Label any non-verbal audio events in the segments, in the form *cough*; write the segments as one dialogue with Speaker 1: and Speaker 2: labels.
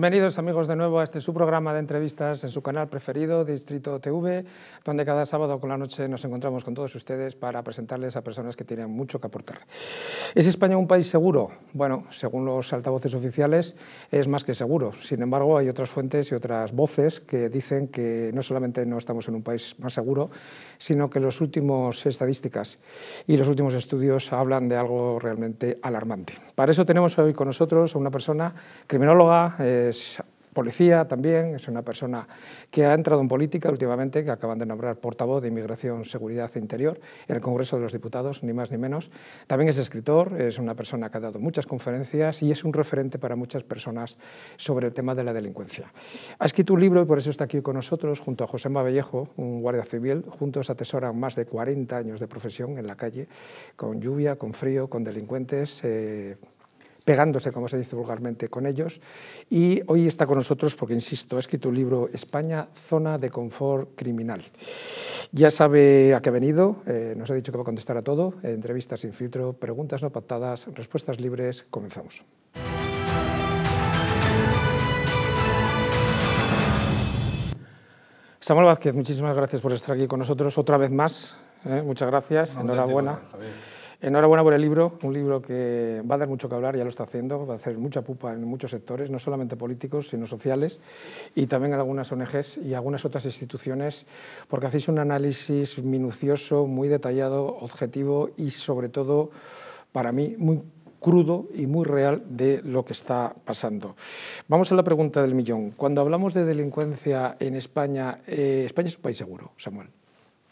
Speaker 1: Bienvenidos amigos de nuevo a este su programa de entrevistas en su canal preferido, Distrito TV, donde cada sábado con la noche nos encontramos con todos ustedes para presentarles a personas que tienen mucho que aportar. ¿Es España un país seguro? Bueno, según los altavoces oficiales, es más que seguro. Sin embargo, hay otras fuentes y otras voces que dicen que no solamente no estamos en un país más seguro, sino que las últimas estadísticas y los últimos estudios hablan de algo realmente alarmante. Para eso tenemos hoy con nosotros a una persona criminóloga, eh, es policía también, es una persona que ha entrado en política últimamente, que acaban de nombrar portavoz de Inmigración, Seguridad e Interior en el Congreso de los Diputados, ni más ni menos. También es escritor, es una persona que ha dado muchas conferencias y es un referente para muchas personas sobre el tema de la delincuencia. Ha escrito un libro y por eso está aquí con nosotros, junto a José Mabellejo, un guardia civil. Juntos atesoran más de 40 años de profesión en la calle, con lluvia, con frío, con delincuentes. Eh, pegándose, como se dice vulgarmente, con ellos. Y hoy está con nosotros porque, insisto, ha escrito un libro España, zona de confort criminal. Ya sabe a qué ha venido, eh, nos ha dicho que va a contestar a todo, eh, entrevistas sin filtro, preguntas no pactadas, respuestas libres, comenzamos. Samuel Vázquez, muchísimas gracias por estar aquí con nosotros otra vez más. Eh, muchas gracias, enhorabuena. Enhorabuena por el libro, un libro que va a dar mucho que hablar, ya lo está haciendo, va a hacer mucha pupa en muchos sectores, no solamente políticos, sino sociales, y también algunas ONGs y algunas otras instituciones, porque hacéis un análisis minucioso, muy detallado, objetivo y sobre todo, para mí, muy crudo y muy real de lo que está pasando. Vamos a la pregunta del millón. Cuando hablamos de delincuencia en España, eh, ¿España es un país seguro, Samuel?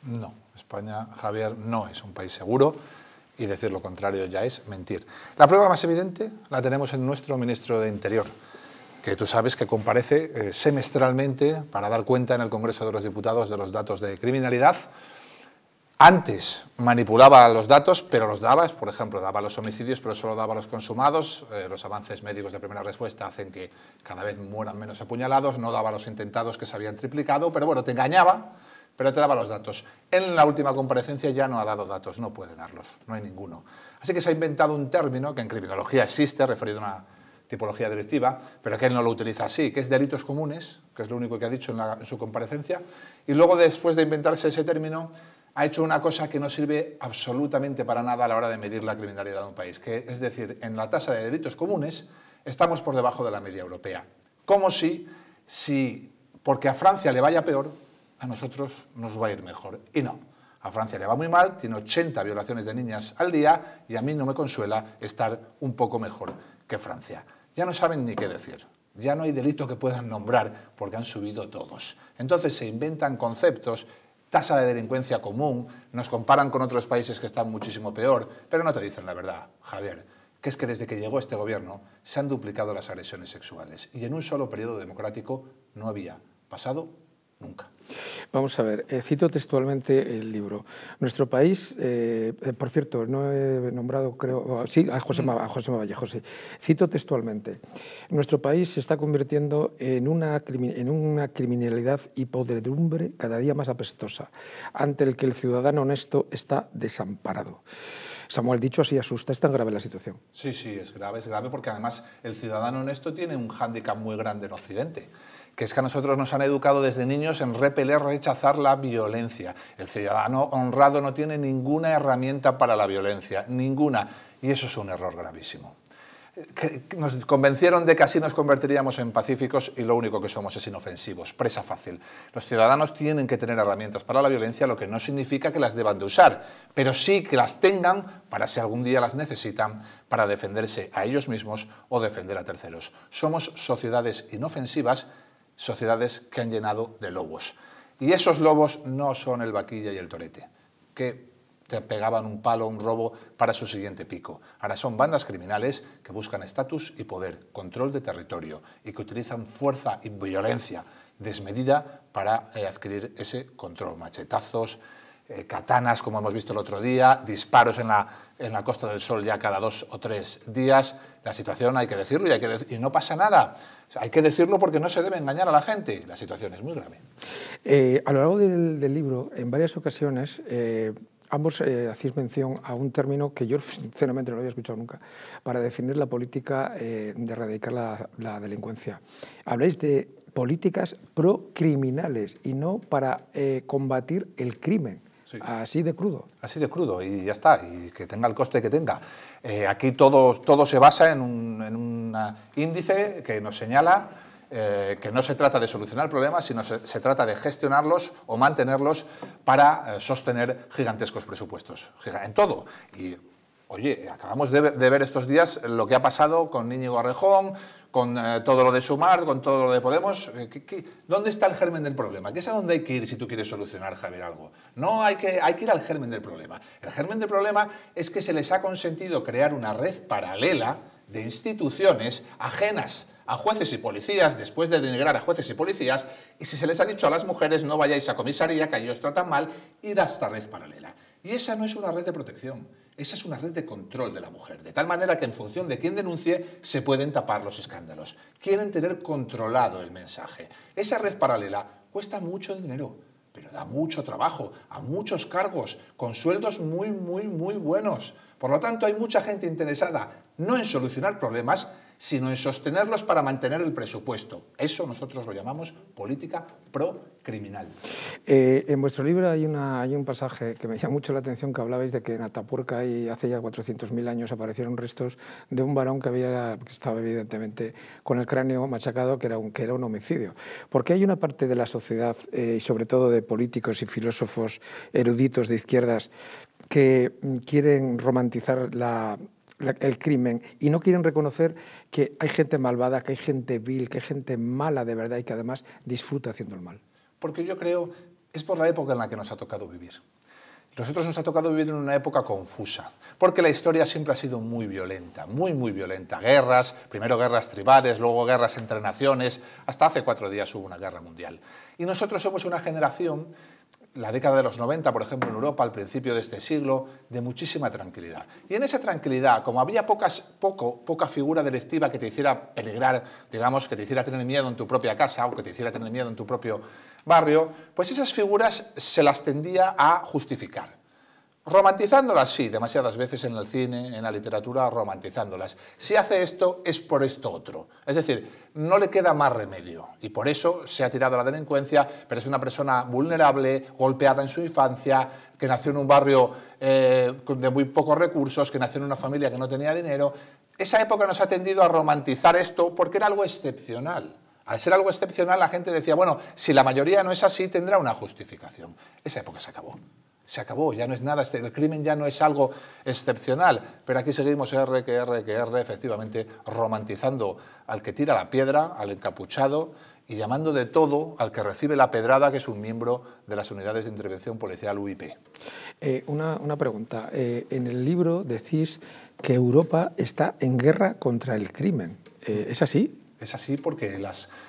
Speaker 2: No, España, Javier, no es un país seguro y decir lo contrario ya es mentir. La prueba más evidente la tenemos en nuestro ministro de Interior, que tú sabes que comparece eh, semestralmente para dar cuenta en el Congreso de los Diputados de los datos de criminalidad. Antes manipulaba los datos, pero los daba, por ejemplo, daba los homicidios, pero solo daba los consumados, eh, los avances médicos de primera respuesta hacen que cada vez mueran menos apuñalados, no daba los intentados que se habían triplicado, pero bueno, te engañaba, pero te daba los datos. En la última comparecencia ya no ha dado datos, no puede darlos, no hay ninguno. Así que se ha inventado un término que en criminología existe, referido a una tipología directiva, pero que él no lo utiliza así, que es delitos comunes, que es lo único que ha dicho en, su comparecencia, y luego después de inventarse ese término, ha hecho una cosa que no sirve absolutamente para nada a la hora de medir la criminalidad de un país, que es decir, en la tasa de delitos comunes estamos por debajo de la media europea. Como si, si porque a Francia le vaya peor, a nosotros nos va a ir mejor. Y no, a Francia le va muy mal, tiene 80 violaciones de niñas al día y a mí no me consuela estar un poco mejor que Francia. Ya no saben ni qué decir. Ya no hay delito que puedan nombrar porque han subido todos. Entonces se inventan conceptos, tasa de delincuencia común, nos comparan con otros países que están muchísimo peor, pero no te dicen la verdad, Javier que es que desde que llegó este gobierno se han duplicado las agresiones sexuales y en un solo periodo democrático no había pasado nunca.
Speaker 1: Vamos a ver, eh, cito textualmente el libro. Nuestro país, eh, eh, por cierto, no he nombrado, creo, oh, sí, a José, a José sí. Cito textualmente, nuestro país se está convirtiendo en una, en una criminalidad y podredumbre cada día más apestosa, ante el que el ciudadano honesto está desamparado. Samuel, dicho así, asusta, ¿es tan grave la situación?
Speaker 2: Sí, sí, es grave, es grave porque además el ciudadano honesto tiene un hándicap muy grande en Occidente que es que a nosotros nos han educado desde niños en repeler, rechazar la violencia. El ciudadano honrado no tiene ninguna herramienta para la violencia, ninguna, y eso es un error gravísimo. Nos convencieron de que así nos convertiríamos en pacíficos y lo único que somos es inofensivos, presa fácil. Los ciudadanos tienen que tener herramientas para la violencia, lo que no significa que las deban de usar, pero sí que las tengan para si algún día las necesitan, para defenderse a ellos mismos o defender a terceros. Somos sociedades inofensivas sociedades que han llenado de lobos. Y esos lobos no son el vaquilla y el torete, que te pegaban un palo, un robo para su siguiente pico. Ahora son bandas criminales que buscan estatus y poder, control de territorio y que utilizan fuerza y violencia desmedida para eh, adquirir ese control. Machetazos, eh, katanas, como hemos visto el otro día, disparos en la, en la Costa del Sol ya cada dos o tres días. La situación hay que decirlo y, hay que no pasa nada. hay que decirlo porque no se debe engañar a la gente. La situación es muy grave.
Speaker 1: Eh, a lo largo del, libro, en varias ocasiones, eh, ambos hacéis mención a un término que yo *laughs* sinceramente no lo había escuchado nunca, para definir la política de erradicar la, delincuencia. Habláis de políticas procriminales y no para combatir el crimen.
Speaker 2: Así de crudo. Así de crudo, y ya está, y que tenga el coste que tenga. Eh, aquí todo, todo se basa en un, índice que nos señala eh, que no se trata de solucionar problemas, sino se, trata de gestionarlos o mantenerlos para eh, sostener gigantescos presupuestos, en todo. Y, oye, acabamos de, ver estos días lo que ha pasado con Niño Arrejón, con eh, todo lo de Sumar, con todo lo de Podemos. Eh, dónde está el germen del problema? ¿Qué es a dónde hay que ir si tú quieres solucionar, Javier, algo. No, hay que, ir al germen del problema. El germen del problema es que se les ha consentido crear una red paralela de instituciones ajenas a jueces y policías, después de denigrar a jueces y policías, y si se les ha dicho a las mujeres no vayáis a comisaría, que ahí os tratan mal, ir a esta red paralela. Y esa no es una red de protección. Esa es una red de control de la mujer, de tal manera que en función de quién denuncie se pueden tapar los escándalos. Quieren tener controlado el mensaje. Esa red paralela cuesta mucho dinero, pero da mucho trabajo, a muchos cargos, con sueldos muy, muy, muy buenos. Por lo tanto, hay mucha gente interesada no en solucionar problemas, sino en sostenerlos para mantener el presupuesto. Eso nosotros lo llamamos política procriminal. criminal
Speaker 1: eh, en vuestro libro hay, una, un pasaje que me llama mucho la atención que hablabais de que en Atapurca, y hace ya 400.000 años aparecieron restos de un varón que, había, estaba evidentemente con el cráneo machacado, que era un, que era un homicidio. Porque hay una parte de la sociedad, eh, y sobre todo de políticos y filósofos eruditos de izquierdas, que mm, quieren romantizar la el crimen y no quieren reconocer que hay gente malvada, que hay gente vil, que hay gente mala de verdad y que además disfruta
Speaker 2: haciendo el mal. Porque yo creo, es por la época en la que nos ha tocado vivir. Nosotros nos ha tocado vivir en una época confusa, porque la historia siempre ha sido muy violenta, muy, muy violenta. Guerras, primero guerras tribales, luego guerras entre naciones, hasta hace cuatro días hubo una guerra mundial. Y nosotros somos una generación la década de los 90, por ejemplo, en Europa, al principio de este siglo, de muchísima tranquilidad. Y en esa tranquilidad, como había pocas, poco, poca figura delictiva que te hiciera peligrar, digamos, que te hiciera tener miedo en tu propia casa o que te hiciera tener miedo en tu propio barrio, pues esas figuras se las tendía a justificar. Romantizándolas, sí, demasiadas veces en el cine, en la literatura, romantizándolas. Si hace esto, es por esto otro. Es decir, no le queda más remedio. Y por eso se ha tirado a la delincuencia, pero es una persona vulnerable, golpeada en su infancia, que nació en un barrio eh, de muy pocos recursos, que nació en una familia que no tenía dinero. Esa época nos ha tendido a romantizar esto porque era algo excepcional. Al ser algo excepcional, la gente decía, bueno, si la mayoría no es así, tendrá una justificación. Esa época se acabó se acabó, ya no es nada, este, el crimen ya no es algo excepcional, pero aquí seguimos R, que R, que R, efectivamente romantizando al que tira la piedra, al encapuchado y llamando de todo al que recibe la pedrada, que es un miembro de las unidades de intervención policial UIP. Eh, una,
Speaker 1: pregunta, eh, en el libro decís que Europa está en guerra contra
Speaker 2: el crimen, eh, ¿es así? Es así porque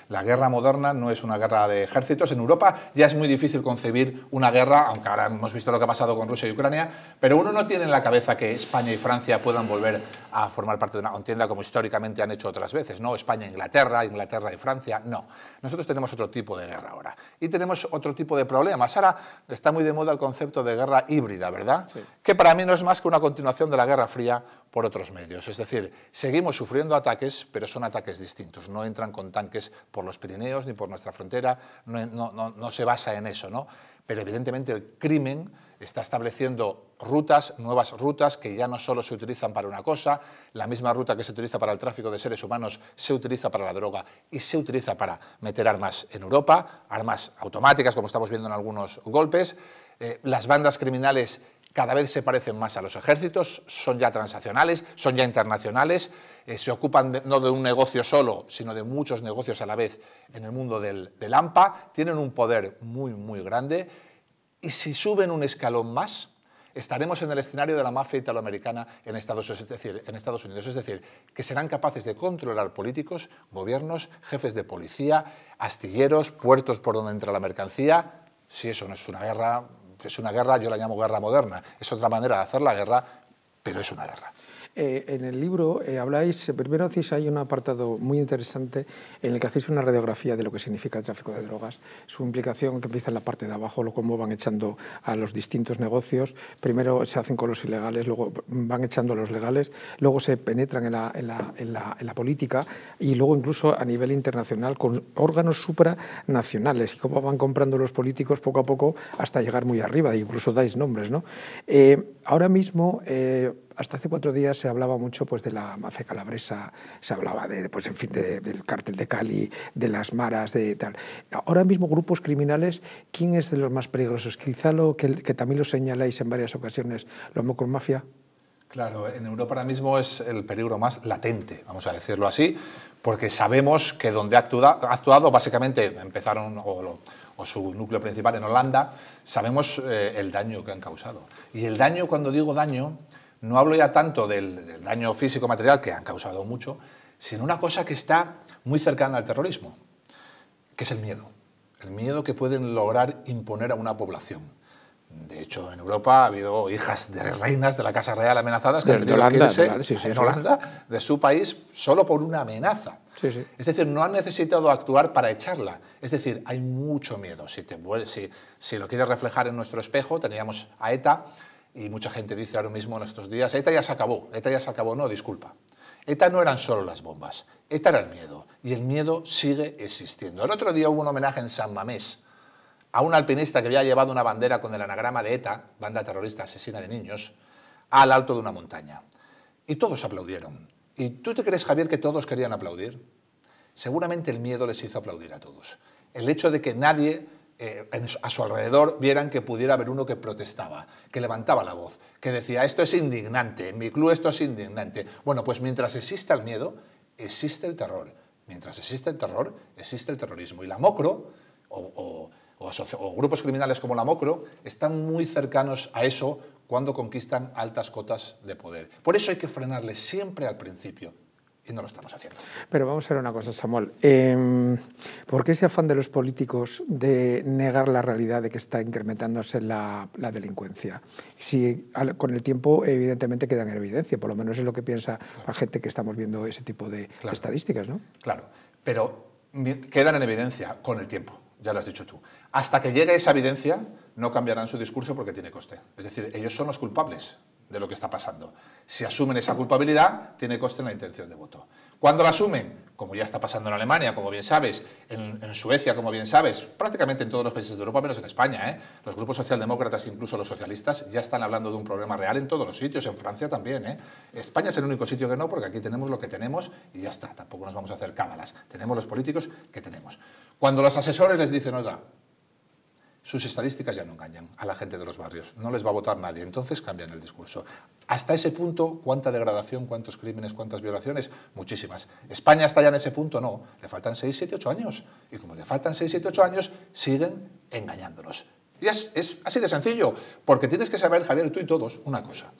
Speaker 2: la guerra moderna no es una guerra de ejércitos. En Europa ya es muy difícil concebir una guerra, aunque ahora hemos visto lo que ha pasado con Rusia y Ucrania, pero uno no tiene en la cabeza que España y Francia puedan volver a formar parte de una contienda como históricamente han hecho otras veces, ¿no? España, Inglaterra, Inglaterra y Francia, no. Nosotros tenemos otro tipo de guerra ahora y tenemos otro tipo de problemas. Ahora está muy de moda el concepto de guerra híbrida, ¿verdad? Que para mí no es más que una continuación de la Guerra Fría por otros medios. Es decir, seguimos sufriendo ataques, pero son ataques distintos. No entran con tanques por los Pirineos ni por nuestra frontera, no, se basa en eso. ¿no? Pero evidentemente el crimen está estableciendo rutas, nuevas rutas que ya no solo se utilizan para una cosa, la misma ruta que se utiliza para el tráfico de seres humanos se utiliza para la droga y se utiliza para meter armas en Europa, armas automáticas como estamos viendo en algunos golpes, eh, las bandas criminales cada vez se parecen más a los ejércitos, son ya transaccionales, son ya internacionales, eh, se ocupan no de un negocio solo, sino de muchos negocios a la vez en el mundo del, AMPA, tienen un poder muy, muy grande y si suben un escalón más, estaremos en el escenario de la mafia italoamericana en Estados, en Estados Unidos. Es decir, que serán capaces de controlar políticos, gobiernos, jefes de policía, astilleros, puertos por donde entra la mercancía. Si eso no es una guerra, es una guerra, yo la llamo guerra moderna, es otra manera de hacer la guerra, pero es una guerra.
Speaker 1: Eh, en el libro eh, habláis, eh, primero hacéis hay un apartado muy interesante en el que hacéis una radiografía de lo que significa el tráfico de drogas, su implicación que empieza en la parte de abajo, lo cómo van echando a los distintos negocios, primero se hacen con los ilegales, luego van echando a los legales, luego se penetran en la, política y luego incluso a nivel internacional con órganos supranacionales y cómo van comprando los políticos poco a poco hasta llegar muy arriba, e incluso dais nombres. ¿no? ahora mismo hasta hace cuatro días se hablaba mucho pues, de la mafia calabresa, se hablaba de, pues, en fin, del cártel de Cali, de las maras, de tal. Ahora mismo grupos criminales, ¿quién es de los más peligrosos? Quizá lo que, también lo señaláis en varias ocasiones, los con Mafia.
Speaker 2: Claro, en Europa ahora mismo es el peligro más latente, vamos a decirlo así, porque sabemos que donde ha actuado, básicamente empezaron o, su núcleo principal en Holanda, sabemos eh, el daño que han causado. Y el daño, cuando digo daño, no hablo ya tanto del, daño físico-material, que han causado mucho, sino una cosa que está muy cercana al terrorismo, que es el miedo. El miedo que pueden lograr imponer a una población. De hecho, en Europa ha habido hijas de reinas de la Casa Real amenazadas que en Holanda de su país solo por una amenaza. Es decir, no han necesitado actuar para echarla. Es decir, hay mucho miedo. Si, si lo quieres reflejar en nuestro espejo, teníamos a ETA, y mucha gente dice ahora mismo en estos días, ETA ya se acabó, ETA ya se acabó, no, disculpa. ETA no eran solo las bombas, ETA era el miedo, y el miedo sigue existiendo. El otro día hubo un homenaje en San Mamés a un alpinista que había llevado una bandera con el anagrama de ETA, banda terrorista asesina de niños, al alto de una montaña. Y todos aplaudieron. ¿Y tú te crees, Javier, que todos querían aplaudir? Seguramente el miedo les hizo aplaudir a todos. El hecho de que nadie eh, a su alrededor vieran que pudiera haber uno que protestaba, que levantaba la voz, que decía, esto es indignante, en mi club esto es indignante. Bueno, pues mientras exista el miedo, existe el terror. Mientras existe el terror, existe el terrorismo. Y la MOCRO, o, grupos criminales como la MOCRO, están muy cercanos a eso cuando conquistan altas cotas de poder. Por eso hay que frenarle siempre al principio, no lo estamos haciendo.
Speaker 1: Pero vamos a ver una cosa, Samuel. Em, ¿Por qué ese afán de los políticos de negar la realidad de que está incrementándose la, delincuencia? Si con el tiempo, evidentemente, quedan en evidencia, por lo menos es lo que piensa la gente que estamos viendo ese tipo
Speaker 2: de estadísticas, ¿no? Claro, pero quedan en evidencia con el tiempo, ya lo has dicho tú. Hasta que llegue esa evidencia, no cambiarán su discurso porque tiene coste. Es decir, ellos son los culpables de lo que está pasando. Si asumen esa culpabilidad, tiene coste en la intención de voto. Cuando la asumen? Como ya está pasando en Alemania, como bien sabes, en, Suecia, como bien sabes, prácticamente en todos los países de Europa, menos en España. ¿eh? Los grupos socialdemócratas, incluso los socialistas, ya están hablando de un problema real en todos los sitios, en Francia también. ¿eh? España es el único sitio que no, porque aquí tenemos lo que tenemos y ya está, tampoco nos vamos a hacer cámaras. Tenemos los políticos que tenemos. Cuando los asesores les dicen, oiga, sus estadísticas ya no engañan a la gente de los barrios, no les va a votar nadie, entonces cambian el discurso. Hasta ese punto, ¿cuánta degradación, cuántos crímenes, cuántas violaciones? Muchísimas. España está ya en ese punto, no, le faltan 6, 7, 8 años. Y como le faltan 6, 7, 8 años, siguen engañándonos. Y es, es así de sencillo, porque tienes que saber, Javier, tú y todos, una cosa.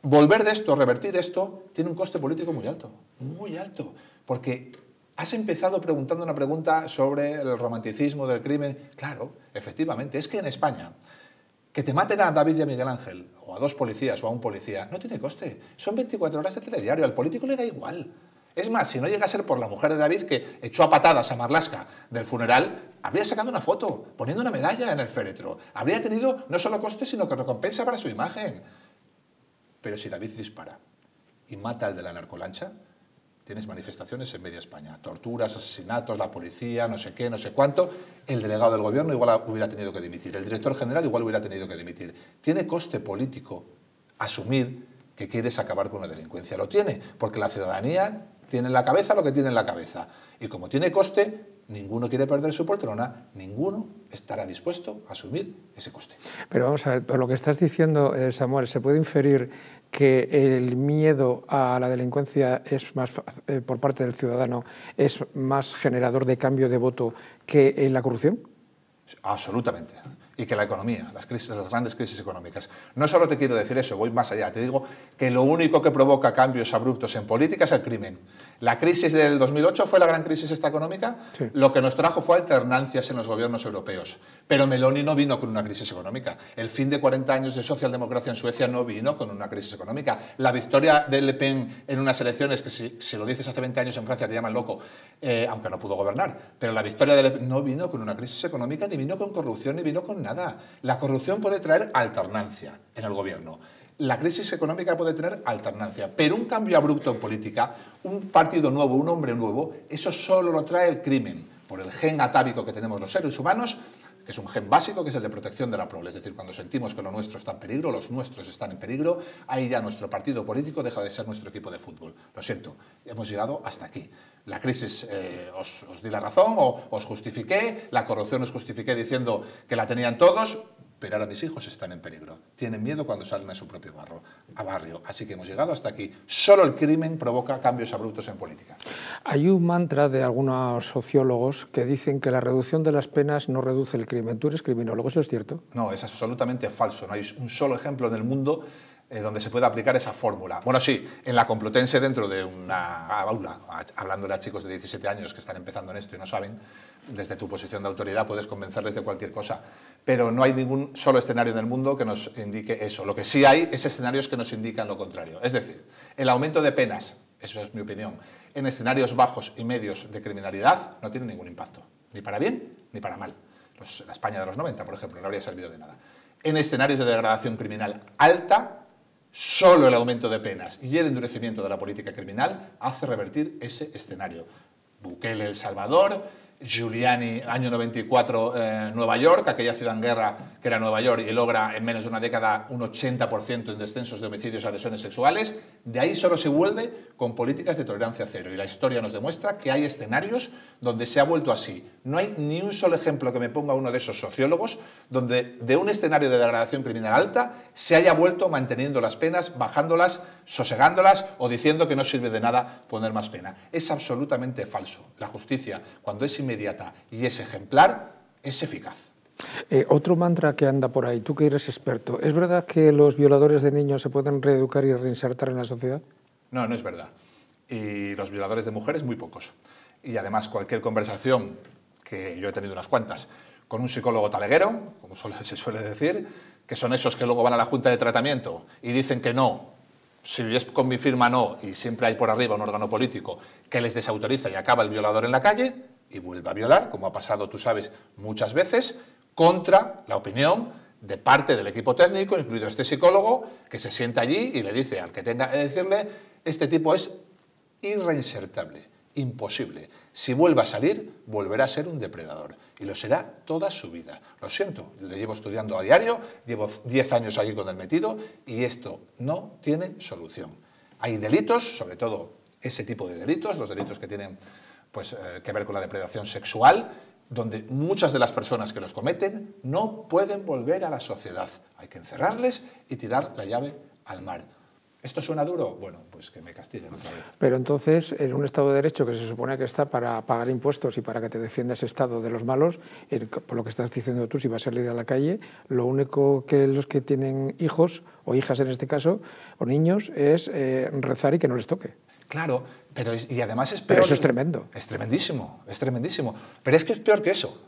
Speaker 2: Volver de esto, revertir esto, tiene un coste político muy alto, muy alto, porque Has empezado preguntando una pregunta sobre el romanticismo del crimen. Claro, efectivamente, es que en España que te maten a David y a Miguel Ángel, o a dos policías o a un policía, no tiene coste. Son 24 horas de telediario, al político le da igual. Es más, si no llega a ser por la mujer de David que echó a patadas a Marlasca del funeral, habría sacado una foto, poniendo una medalla en el féretro. Habría tenido no solo coste, sino que recompensa para su imagen. Pero si David dispara y mata al de la narcolancha, Tienes manifestaciones en media España, torturas, asesinatos, la policía, no sé qué, no sé cuánto. El delegado del gobierno igual hubiera tenido que dimitir, el director general igual hubiera tenido que dimitir. Tiene coste político asumir que quieres acabar con la delincuencia. Lo tiene, porque la ciudadanía tiene en la cabeza lo que tiene en la cabeza. Y como tiene coste, ninguno quiere perder su poltrona, ninguno estará dispuesto a asumir ese coste.
Speaker 1: Pero vamos a ver, por lo que estás diciendo, eh, Samuel, se puede inferir que el miedo a la delincuencia es más, eh, por parte del ciudadano es más generador de cambio de voto que en la corrupción?
Speaker 2: Absolutamente. Y que la economía, las, crisis, las grandes crisis económicas. No solo te quiero decir eso, voy más allá. Te digo que lo único que provoca cambios abruptos en política es el crimen. La crisis del 2008 fue la gran crisis económica. Lo que nos trajo fue alternancias en los gobiernos europeos. Pero Meloni no vino con una crisis económica. El fin de 40 años de socialdemocracia en Suecia no vino con una crisis económica. La victoria de Le Pen en unas elecciones, que si, se lo dices hace 20 años en Francia te llaman loco, eh, aunque no pudo gobernar, pero la victoria de Le Pen no vino con una crisis económica, ni vino con corrupción, ni vino con nada. La corrupción puede traer alternancia en el gobierno la crisis económica puede tener alternancia, pero un cambio abrupto en política, un partido nuevo, un hombre nuevo, eso solo lo trae el crimen. Por el gen atávico que tenemos los seres humanos, que es un gen básico, que es el de protección de la prole. Es decir, cuando sentimos que lo nuestro está en peligro, los nuestros están en peligro, ahí ya nuestro partido político deja de ser nuestro equipo de fútbol. Lo siento, hemos llegado hasta aquí. La crisis eh, os, os di la razón o os justifiqué, la corrupción os justifiqué diciendo que la tenían todos, pero ahora mis hijos están en peligro. Tienen miedo cuando salen a su propio barro, a barrio. Así que hemos llegado hasta aquí. Solo el crimen provoca cambios abruptos en política.
Speaker 1: Hay un mantra de algunos sociólogos que dicen que la reducción de las penas no reduce el crimen. ¿Tú eres criminólogo? ¿Eso es cierto?
Speaker 2: No, es absolutamente falso. No hay un solo ejemplo en el mundo eh, donde se puede aplicar esa fórmula. Bueno, sí, en la Complutense, dentro de una aula, hablándole a chicos de 17 años que están empezando en esto y no saben, desde tu posición de autoridad puedes convencerles de cualquier cosa, pero no hay ningún solo escenario en el mundo que nos indique eso. Lo que sí hay es escenarios que nos indican lo contrario. Es decir, el aumento de penas, eso es mi opinión, en escenarios bajos y medios de criminalidad no tiene ningún impacto, ni para bien ni para mal. la España de los 90, por ejemplo, no habría servido de nada. En escenarios de degradación criminal alta, Solo el aumento de penas y el endurecimiento de la política criminal hace revertir ese escenario. Bukele El Salvador, Giuliani año 94 eh, Nueva York, aquella ciudad en guerra que era Nueva York y logra en menos de una década un 80% en descensos de homicidios y agresiones sexuales, de ahí solo se vuelve con políticas de tolerancia cero. Y la historia nos demuestra que hay escenarios donde se ha vuelto así. No hay ni un solo ejemplo que me ponga uno de esos sociólogos donde de un escenario de degradación criminal alta se haya vuelto manteniendo las penas, bajándolas, sosegándolas o diciendo que no sirve de nada poner más pena. Es absolutamente falso. La justicia, cuando es inmediata y es ejemplar, es eficaz.
Speaker 1: Eh, otro mantra que anda por ahí, tú que eres experto, ¿es verdad que los violadores de niños se pueden reeducar y reinsertar en la sociedad?
Speaker 2: No, no es verdad. Y los violadores de mujeres, muy pocos. Y además, cualquier conversación, que yo he tenido unas cuantas, con un psicólogo taleguero, como *laughs* se suele decir, que son esos que luego van a la Junta de Tratamiento y dicen que no, si es con mi firma no, y siempre hay por arriba un órgano político que les desautoriza y acaba el violador en la calle y vuelve a violar, como ha pasado, tú sabes, muchas veces, contra la opinión de parte del equipo técnico, incluido este psicólogo, que se sienta allí y le dice al que tenga que decirle, este tipo es irreinsertable. Imposible. Si vuelve a salir, volverá a ser un depredador. Y lo será toda su vida. Lo siento, lo llevo estudiando a diario, llevo 10 años allí con el metido y esto no tiene solución. Hay delitos, sobre todo ese tipo de delitos, los delitos que tienen pues, eh, que ver con la depredación sexual, donde muchas de las personas que los cometen no pueden volver a la sociedad. Hay que encerrarles y tirar la llave al mar. ¿Esto suena duro? Bueno, pues que me castiguen otra vez.
Speaker 1: Pero entonces, en un Estado de Derecho que se supone que está para pagar impuestos y para que te defienda ese Estado de los malos, por lo que estás diciendo tú, si vas a salir a la calle, lo único que los que tienen hijos, o hijas en este caso, o niños, es eh, rezar y que no les toque. Claro, pero
Speaker 2: y además es peor. Pero eso es tremendo. Es tremendísimo, es tremendísimo. Pero es que es peor que eso.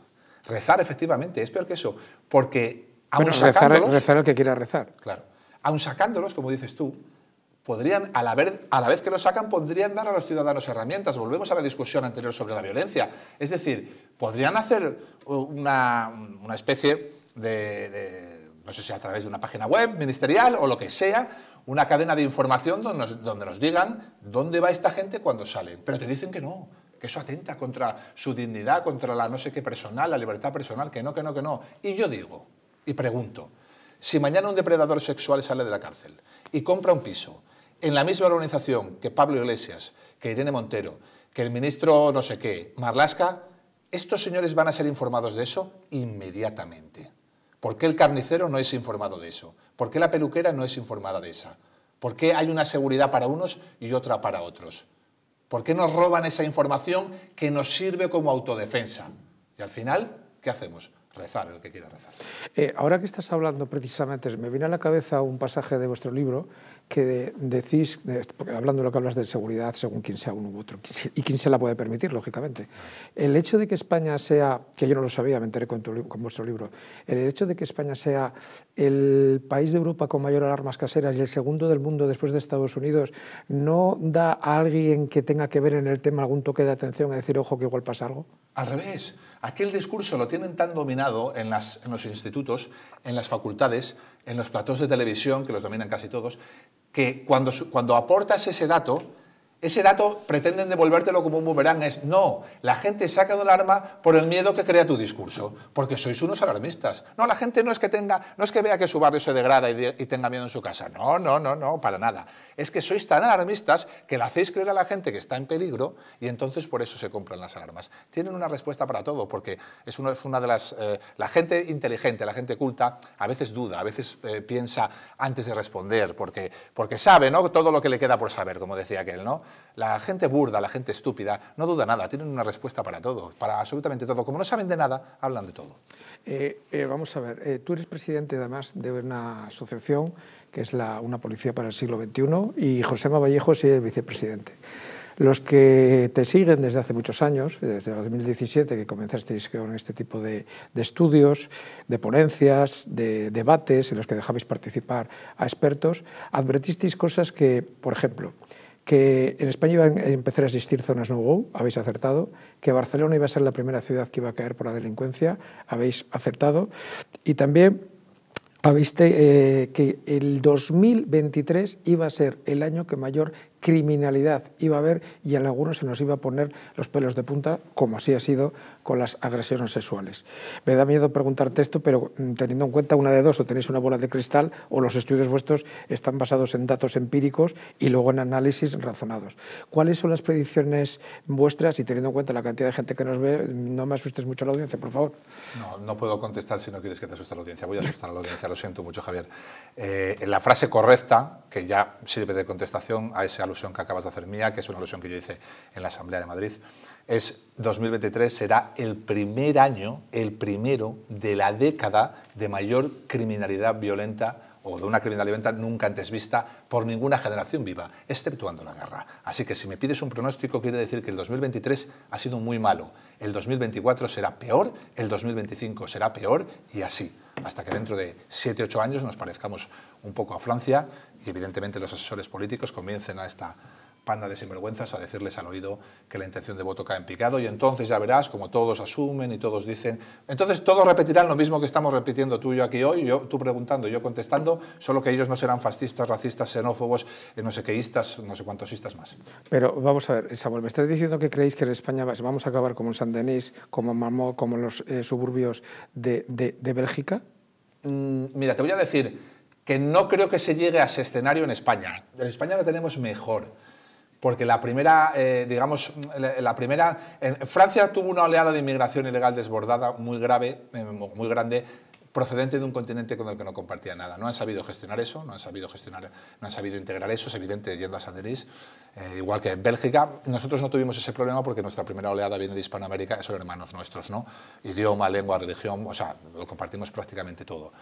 Speaker 2: Rezar, efectivamente, es peor que eso. Porque aún bueno, rezar, rezar
Speaker 1: el que quiera rezar.
Speaker 2: Claro. Aún sacándolos, como dices tú, podrían, a la, vez, a la vez que lo sacan, podrían dar a los ciudadanos herramientas. Volvemos a la discusión anterior sobre la violencia. Es decir, podrían hacer una, especie de, no sé si a través de una página web ministerial o lo que sea, una cadena de información donde nos, digan dónde va esta gente cuando salen. Pero te dicen que no, que eso atenta contra su dignidad, contra la no sé qué personal, la libertad personal, que no, que no, que no. Y yo digo, y pregunto, si mañana un depredador sexual sale de la cárcel y compra un piso, en la misma organización que Pablo Iglesias, que Irene Montero, que el ministro no sé qué, Marlasca, estos señores van a ser informados de eso inmediatamente. ¿Por qué el carnicero no es informado de eso? ¿Por qué la peluquera no es informada de esa? ¿Por qué hay una seguridad para unos y otra para otros? ¿Por qué nos roban esa información que nos sirve como autodefensa? Y al final, ¿qué hacemos? Rezar el que quiera rezar.
Speaker 1: Eh, ahora que estás hablando precisamente, me viene a la cabeza un pasaje de vuestro libro que decís, hablando de lo que hablas de seguridad, según quien sea uno u otro, y quien se la puede permitir, lógicamente. El hecho de que España sea, que yo no lo sabía, me enteré con, con vuestro libro, el hecho de que España sea el país de Europa con mayor alarmas caseras y el segundo del mundo después de Estados Unidos, ¿no da a alguien que tenga que ver en el tema algún toque de atención a decir, ojo, que igual pasa algo?
Speaker 2: Al revés, aquel discurso lo tienen tan dominado en, las, en los institutos, en las facultades, en los platos de televisión, que los dominan casi todos, que cuando, cuando aportas ese dato, ese dato pretenden devolvértelo como un boomerang. Es no, la gente saca de alarma por el miedo que crea tu discurso, porque sois unos alarmistas. No, la gente no es que tenga, no es que vea que su barrio se degrada y, tenga miedo en su casa. No, no, no, no, para nada. Es que sois tan alarmistas que le hacéis creer a la gente que está en peligro y entonces por eso se compran las alarmas. Tienen una respuesta para todo, porque es una, de las. Eh, la gente inteligente, la gente culta, a veces duda, a veces eh, piensa antes de responder, porque, porque sabe ¿no? todo lo que le queda por saber, como decía aquel, ¿no? La gente burda, la gente estúpida, no duda nada, tienen una respuesta para todo, para absolutamente todo. Como no saben de nada, hablan de todo. Eh, eh, vamos a ver, eh, tú eres presidente además de una asociación
Speaker 1: que es una policía para el siglo XXI y José Vallejo es el vicepresidente. Los que te siguen desde hace muchos años, desde el 2017 que comenzasteis con este tipo de, de estudios, de ponencias, de debates en los que dejabais participar a expertos, advertisteis cosas que, por ejemplo, que en España iban a empezar a existir zonas no-go, habéis acertado, que Barcelona iba a ser la primera ciudad que iba a caer por la delincuencia, habéis acertado, y también habéis eh, que el 2023 iba a ser el año que mayor criminalidad iba a haber y en algunos se nos iba a poner los pelos de punta, como así ha sido con las agresiones sexuales. Me da miedo preguntarte esto, pero mm, teniendo en cuenta una de dos, o tenéis una bola de cristal o los estudios vuestros están basados en datos empíricos y luego en análisis razonados. ¿Cuáles son las predicciones vuestras y teniendo en cuenta la cantidad de gente que nos ve, no me asustes mucho a la audiencia, por favor?
Speaker 2: No, no puedo contestar si no quieres que te asuste la audiencia. Voy a asustar a la audiencia, lo siento mucho, Javier. Eh, la frase correcta, que ya sirve de contestación a ese alumno que acabas de hacer mía, que es una alusión que yo hice en la Asamblea de Madrid, es 2023 será el primer año, el primero de la década de mayor criminalidad violenta o de una criminalidad violenta nunca antes vista por ninguna generación viva, exceptuando la guerra. Así que si me pides un pronóstico, quiere decir que el 2023 ha sido muy malo, el 2024 será peor, el 2025 será peor y así, hasta que dentro de 7-8 años nos parezcamos un poco a Francia y evidentemente los asesores políticos comiencen a esta panda de sinvergüenzas a decirles al oído que la intención de voto cae en picado y entonces ya verás como todos asumen y todos dicen. Entonces todos repetirán lo mismo que estamos repitiendo tú y yo aquí hoy, yo, tú preguntando, yo contestando, solo que ellos no serán fascistas, racistas, xenófobos, eh, no sé quéistas, no sé cuántosistas más.
Speaker 1: Pero vamos a ver, Samuel, me estás diciendo que creéis que en España vamos a acabar como en San Denis, como en Mamó, como en los eh, suburbios
Speaker 2: de, de, de Bélgica. Mm, mira, te voy a decir que no creo que se llegue a ese escenario en España. En España lo tenemos mejor porque la primera, eh, digamos, la, primera, en Francia tuvo una oleada de inmigración ilegal desbordada muy grave, eh, muy grande procedente de un continente con el que no compartía nada. No han sabido gestionar eso, no han sabido gestionar, no han sabido integrar eso, es evidente yendo a Sanderis, eh, igual que en Bélgica. Nosotros no tuvimos ese problema porque nuestra primera oleada viene de Hispanoamérica, son hermanos nuestros, ¿no? Idioma, lengua, religión, o sea, lo compartimos prácticamente todo.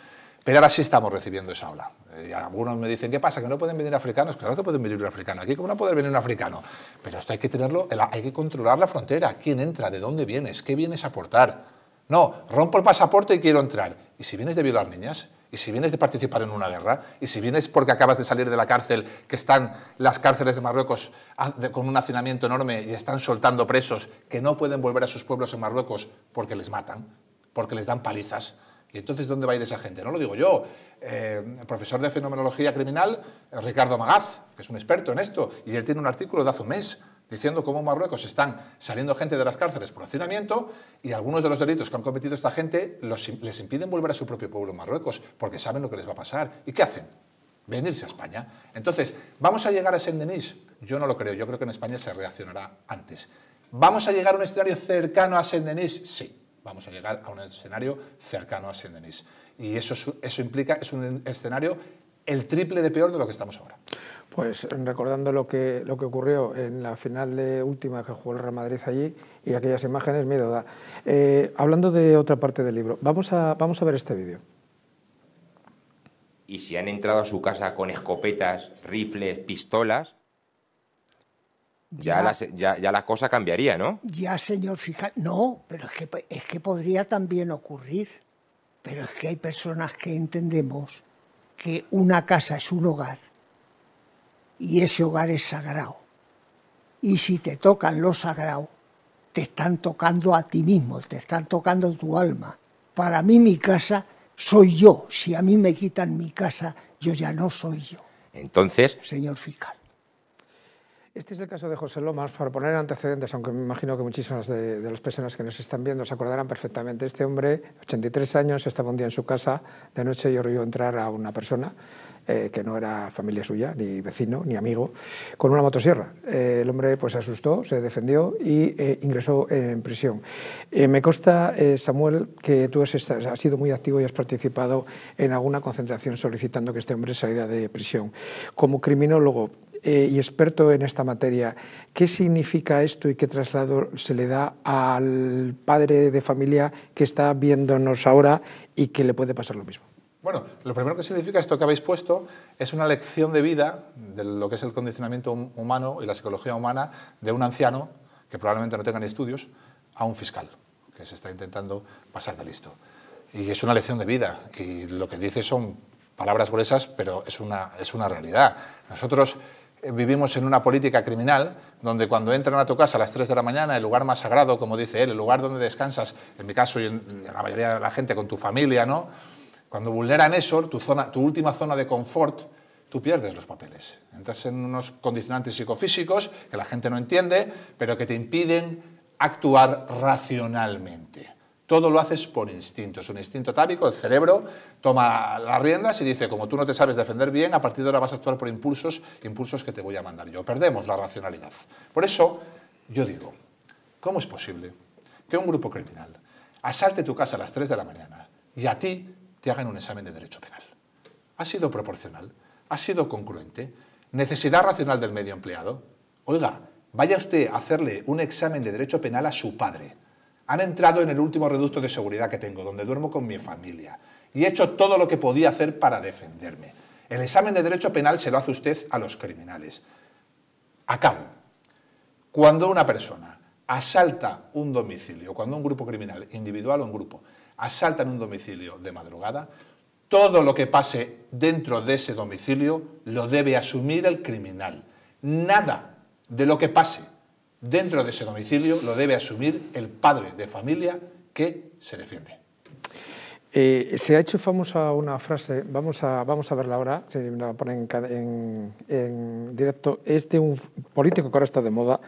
Speaker 2: Pero ahora sí estamos recibiendo esa ola. Eh, y algunos me dicen, ¿qué pasa? ¿Que no pueden venir africanos? Claro que pueden venir un africano. Aquí, ¿cómo no puede venir un africano? Pero esto hay que tenerlo, hay que controlar la frontera. ¿Quién entra? ¿De dónde vienes? ¿Qué vienes a aportar? No, rompo el pasaporte y quiero entrar. ¿Y si vienes de violar niñas? ¿Y si vienes de participar en una guerra? ¿Y si vienes porque acabas de salir de la cárcel, que están las cárceles de Marruecos ah, con un hacinamiento enorme y están soltando presos que no pueden volver a sus pueblos en Marruecos porque les matan, porque les dan palizas? ¿Y entonces dónde va a ir esa gente? No lo digo yo. el eh, profesor de Fenomenología Criminal, Ricardo Magaz, que es un experto en esto, y él tiene un artículo de hace un mes diciendo cómo en Marruecos están saliendo gente de las cárceles por hacinamiento y algunos de los delitos que han cometido esta gente les impiden volver a su propio pueblo Marruecos porque saben lo que les va a pasar. ¿Y qué hacen? Venirse a España. Entonces, ¿vamos a llegar a Saint-Denis? Yo no lo creo, yo creo que en España se reaccionará antes. ¿Vamos a llegar a un escenario cercano a Saint-Denis? Sí, vamos a llegar a un escenario cercano a Saint-Denis. Y eso, eso implica, es un escenario el triple de peor de lo que estamos ahora.
Speaker 1: Pues recordando lo que, lo que ocurrió en la final de última que jugó el Real Madrid allí y aquellas imágenes, miedo da. Eh, hablando de otra parte del libro, vamos a, vamos a ver este vídeo.
Speaker 2: Y si han entrado a su casa con escopetas, rifles, pistolas,
Speaker 1: ya, la, cosa cambiaría, ¿no? Ya, señor, Fija, no, pero es que, es que podría también ocurrir. Pero es que hay personas que entendemos que una casa es un hogar y ese hogar es sagrado. Y si te tocan lo sagrado, te están tocando a ti mismo, te están tocando tu alma. Para mí mi casa soy yo. Si a mí me quitan mi casa, yo ya no soy yo. Entonces, señor fiscal. Este es el caso de José Lomas, para poner antecedentes, aunque me imagino que muchísimas de, las personas que nos están viendo se acordarán perfectamente. Este hombre, 83 años, estaba un día en su casa, de noche y oyó entrar a una persona eh, que no era familia suya, ni vecino, ni amigo, con una motosierra. Eh, el hombre pues, se asustó, se defendió y eh, ingresó en prisión. me consta, Samuel, que tú has sido muy activo y has participado en alguna concentración solicitando que este hombre saliera de prisión. Como criminólogo, eh, y experto en esta materia, ¿qué significa esto y qué traslado se le da al padre de familia que está viéndonos ahora y que le puede pasar lo mismo?
Speaker 2: Bueno, lo primero que significa esto que habéis puesto es una lección de vida de lo que es el condicionamiento humano y la psicología humana de un anciano que probablemente no tenga ni estudios a un fiscal que se está intentando pasar de listo. Y es una lección de vida y lo que dice son palabras gruesas, pero es una, es una realidad. Nosotros eh, vivimos en una política criminal donde cuando entran a tu casa a las 3 de la mañana, el lugar más sagrado, como dice él, el lugar donde descansas, en mi caso y en la mayoría de la gente, con tu familia, ¿no? Cuando vulneran eso, tu, tu última zona de confort, tú pierdes los papeles. Entras en unos condicionantes psicofísicos que la gente no entiende, pero que te impiden actuar racionalmente. Todo lo haces por instinto, es un instinto atávico, el cerebro toma las riendas y dice, como tú no te sabes defender bien, a partir de ahora vas a actuar por impulsos, impulsos que te voy a mandar yo. Perdemos la racionalidad. Por eso yo digo, ¿cómo es posible que un grupo criminal asalte tu casa a las 3 de la mañana y a ti te hagan un examen de derecho penal? ¿Ha sido proporcional? ¿Ha sido congruente? ¿Necesidad racional del medio empleado? Oiga, vaya usted a hacerle un examen de derecho penal a su padre han entrado en el último reducto de seguridad que tengo, donde duermo con mi familia, y he hecho todo lo que podía hacer para defenderme. El examen de derecho penal se lo hace usted a los criminales. Acabo. Cuando una persona asalta un domicilio, cuando un grupo criminal, individual o un grupo, en un domicilio de madrugada, todo lo que pase dentro de ese domicilio lo debe asumir el criminal. Nada de lo que pase dentro de ese domicilio lo debe asumir el padre de familia que se defiende. Eh,
Speaker 1: se ha hecho famosa una frase, vamos a, vamos a verla ahora, Se la ponen en, en, directo, es de un político que ahora está de moda.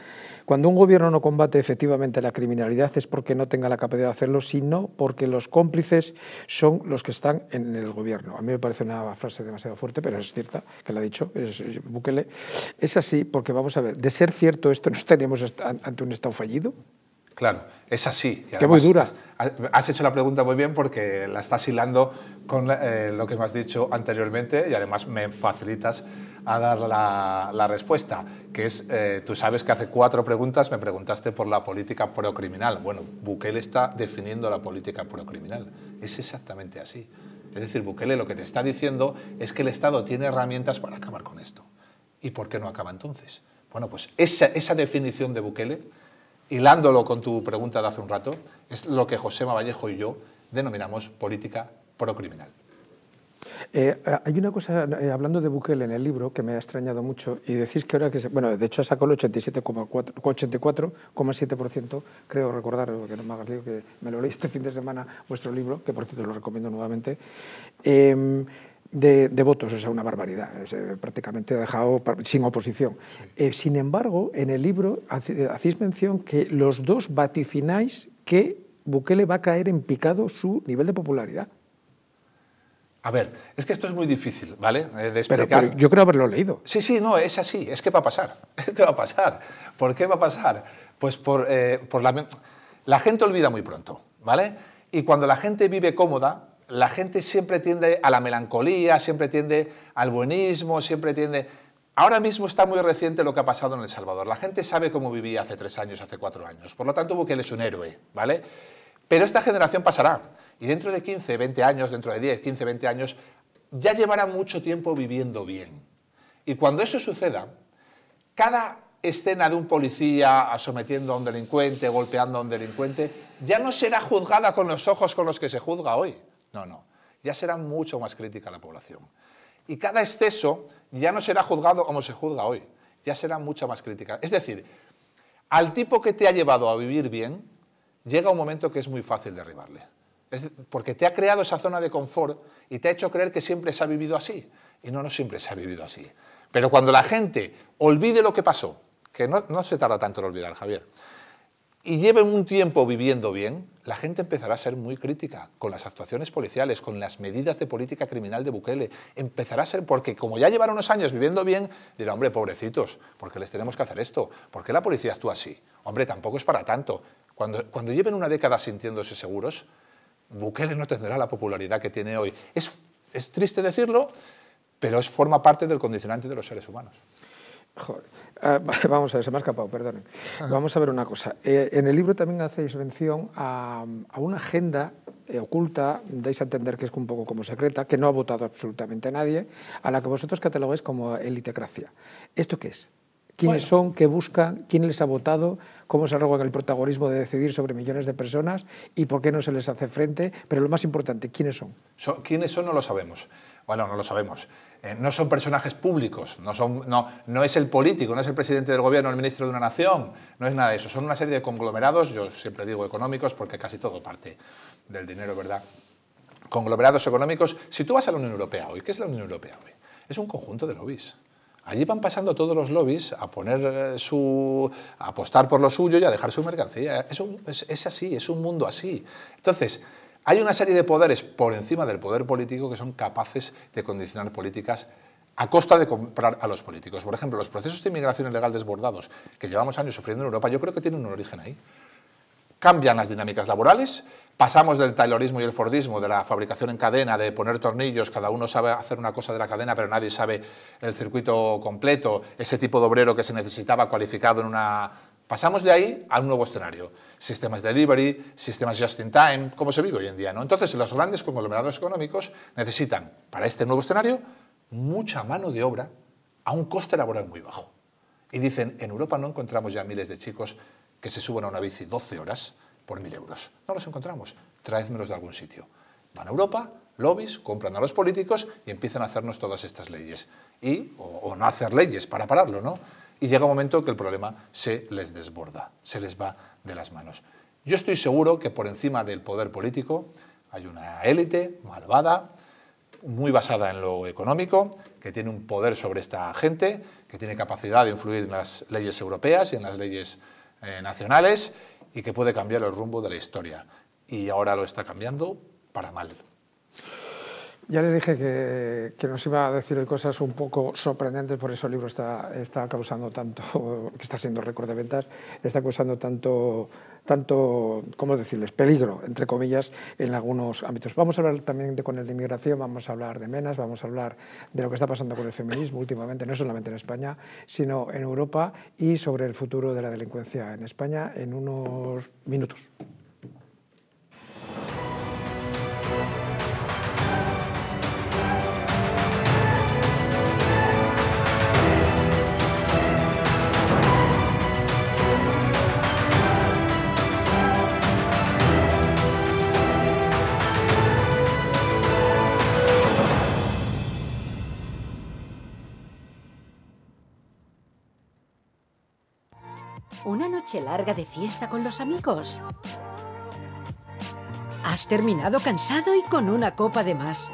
Speaker 1: Cuando un gobierno no combate efectivamente la criminalidad es porque no tenga la capacidad de hacerlo, sino porque los cómplices son los que están en el gobierno. A mí me parece una frase demasiado fuerte, pero es cierta, que la ha dicho Bukele. Es así porque, vamos a ver, de ser cierto esto, ¿nos tenemos
Speaker 2: ante un Estado fallido? Claro, es así. Qué muy dura. Has hecho la pregunta muy bien porque la estás hilando con eh, lo que me has dicho anteriormente y además me facilitas a dar la, respuesta, que es, eh, tú sabes que hace cuatro preguntas me preguntaste por la política procriminal. Bueno, Bukele está definiendo la política procriminal. Es exactamente así. Es decir, Bukele lo que te está diciendo es que el Estado tiene herramientas para acabar con esto. ¿Y por qué no acaba entonces? Bueno, pues esa, esa definición de Bukele hilándolo con tu pregunta de hace un rato, es lo que José Mavallejo y yo denominamos política procriminal.
Speaker 1: Eh, eh hay una cosa, eh, hablando de Bukele en el libro, que me ha extrañado mucho, y decís que ahora que Bueno, de hecho ha sacado el 84,7%, creo recordar, que no me hagas lío, que me lo leí este fin de semana, vuestro libro, que por cierto lo recomiendo nuevamente. Em, de, votos, es una barbaridad, eh, prácticamente ha dejado sin oposición. Eh, sin embargo, en el libro hacéis mención que los dos vaticináis que Bukele va a caer en picado su
Speaker 2: nivel de popularidad. A ver, es que esto es muy difícil, ¿vale? Eh, de pero, pero, yo creo haberlo leído. Sí, sí, no, es así, es que va a pasar, *laughs* es va a pasar. ¿Por qué va a pasar? Pues por, por la... La gente olvida muy pronto, ¿vale? Y cuando la gente vive cómoda, la gente siempre tiende a la melancolía, siempre tiende al buenismo, siempre tiende... Ahora mismo está muy reciente lo que ha pasado en El Salvador. La gente sabe cómo vivía hace tres años, hace cuatro años. Por lo tanto, Bukele es un héroe, ¿vale? Pero esta generación pasará. Y dentro de 15, 20 años, dentro de 10, 15, 20 años, ya llevará mucho tiempo viviendo bien. Y cuando eso suceda, cada escena de un policía sometiendo a un delincuente, golpeando a un delincuente, ya no será juzgada con los ojos con los que se juzga hoy. No, no. Ya será mucho más crítica la población. Y cada exceso ya no será juzgado como se juzga hoy. Ya será mucho más crítica. Es decir, al tipo que te ha llevado a vivir bien, llega un momento que es muy fácil derribarle. porque te ha creado esa zona de confort y te ha hecho creer que siempre se ha vivido así. Y no, no siempre se ha vivido así. Pero cuando la gente olvide lo que pasó, que no, no se tarda tanto en olvidar, Javier, y lleven un tiempo viviendo bien, la gente empezará a ser muy crítica con las actuaciones policiales, con las medidas de política criminal de Bukele. Empezará a ser, porque como ya llevaron unos años viviendo bien, dirá, hombre, pobrecitos, ¿por qué les tenemos que hacer esto? ¿Por qué la policía actúa así? Hombre, tampoco es para tanto. Cuando, cuando lleven una década sintiéndose seguros, Bukele no tendrá la popularidad que tiene hoy. Es, es triste decirlo, pero es, forma parte del condicionante de los seres humanos. Joder. Ah, *laughs* vamos a ver, se me ha escapado, perdonen.
Speaker 1: Vamos a ver una cosa. Eh, en el libro también hacéis mención a, una agenda eh, oculta, dais a entender que es un poco como secreta, que no ha votado absolutamente nadie, a la que vosotros catalogáis como elitecracia. ¿Esto qué es? quiénes son, qué buscan, quién les ha votado, cómo se arroga el protagonismo de decidir sobre millones de personas y por qué no se les hace frente, pero lo más importante, quiénes son.
Speaker 2: quiénes son no lo sabemos. Bueno, no lo sabemos. Eh, no son personajes públicos, no, son, no, no es el político, no es el presidente del gobierno, el ministro de una nación, no es nada de eso. Son una serie de conglomerados, yo siempre digo económicos porque casi todo parte del dinero, ¿verdad? Conglomerados económicos. Si tú vas a la Unión Europea hoy, ¿qué es la Unión Europea hoy? Es un conjunto de lobbies Allí van pasando todos los lobbies a poner eh, su, a apostar por lo suyo y a dejar su mercancía. Es, es así, es un mundo así. Entonces, hay una serie de poderes por encima del poder político que son capaces de condicionar políticas a costa de comprar a los políticos. Por ejemplo, los procesos de inmigración ilegal desbordados que llevamos años sufriendo en Europa, yo creo que tienen un origen ahí. Cambian las dinámicas laborales, Pasamos del taylorismo y el fordismo, de la fabricación en cadena, de poner tornillos, cada uno sabe hacer una cosa de la cadena, pero nadie sabe el circuito completo, ese tipo de obrero que se necesitaba cualificado en una... Pasamos de ahí a un nuevo escenario. Sistemas de delivery, sistemas just-in-time, como se vive hoy en día. Entonces, los grandes conglomerados económicos necesitan, para este nuevo escenario, mucha mano de obra a un coste laboral muy bajo. Y dicen, en Europa no encontramos ya miles de chicos que se suban a una bici 12 horas por mil euros. No los encontramos, traédmelos de algún sitio. Van a Europa, lobbies, compran a los políticos y empiezan a hacernos todas estas leyes. Y, o, no hacer leyes para pararlo, ¿no? Y llega un momento que el problema se les desborda, se les va de las manos. Yo estoy seguro que por encima del poder político hay una élite malvada, muy basada en lo económico, que tiene un poder sobre esta gente, que tiene capacidad de influir en las leyes europeas y en las leyes eh, nacionales y que puede cambiar el rumbo de la historia. Y ahora lo está cambiando para mal.
Speaker 1: Ya les dije que, nos iba a decir hoy cosas un poco sorprendentes, por eso el libro está, causando tanto, *laughs* que está siendo récord de ventas, está causando tanto, tanto, ¿cómo decirles?, peligro, entre comillas, en algunos ámbitos. Vamos a hablar también con el de inmigración, vamos a hablar de menas, vamos a hablar de lo que está pasando con el feminismo últimamente, no solamente en España, sino en Europa y sobre el futuro de la delincuencia en España en unos minutos.
Speaker 3: Una noche larga de fiesta con los amigos. Has terminado cansado y con una copa de más.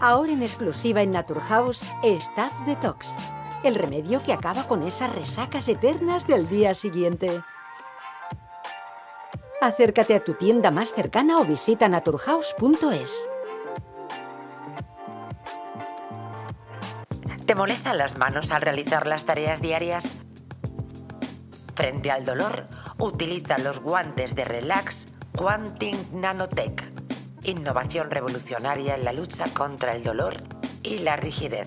Speaker 3: Ahora en exclusiva en Naturhaus, Staff Detox. El remedio que acaba con esas resacas eternas del día siguiente. Acércate a tu tienda más cercana o visita naturhaus.es. ¿Te molestan las manos al realizar las tareas diarias? Frente al dolor, utiliza los guantes de Relax Quanting Nanotech. Innovación revolucionaria en la lucha contra el dolor y la rigidez.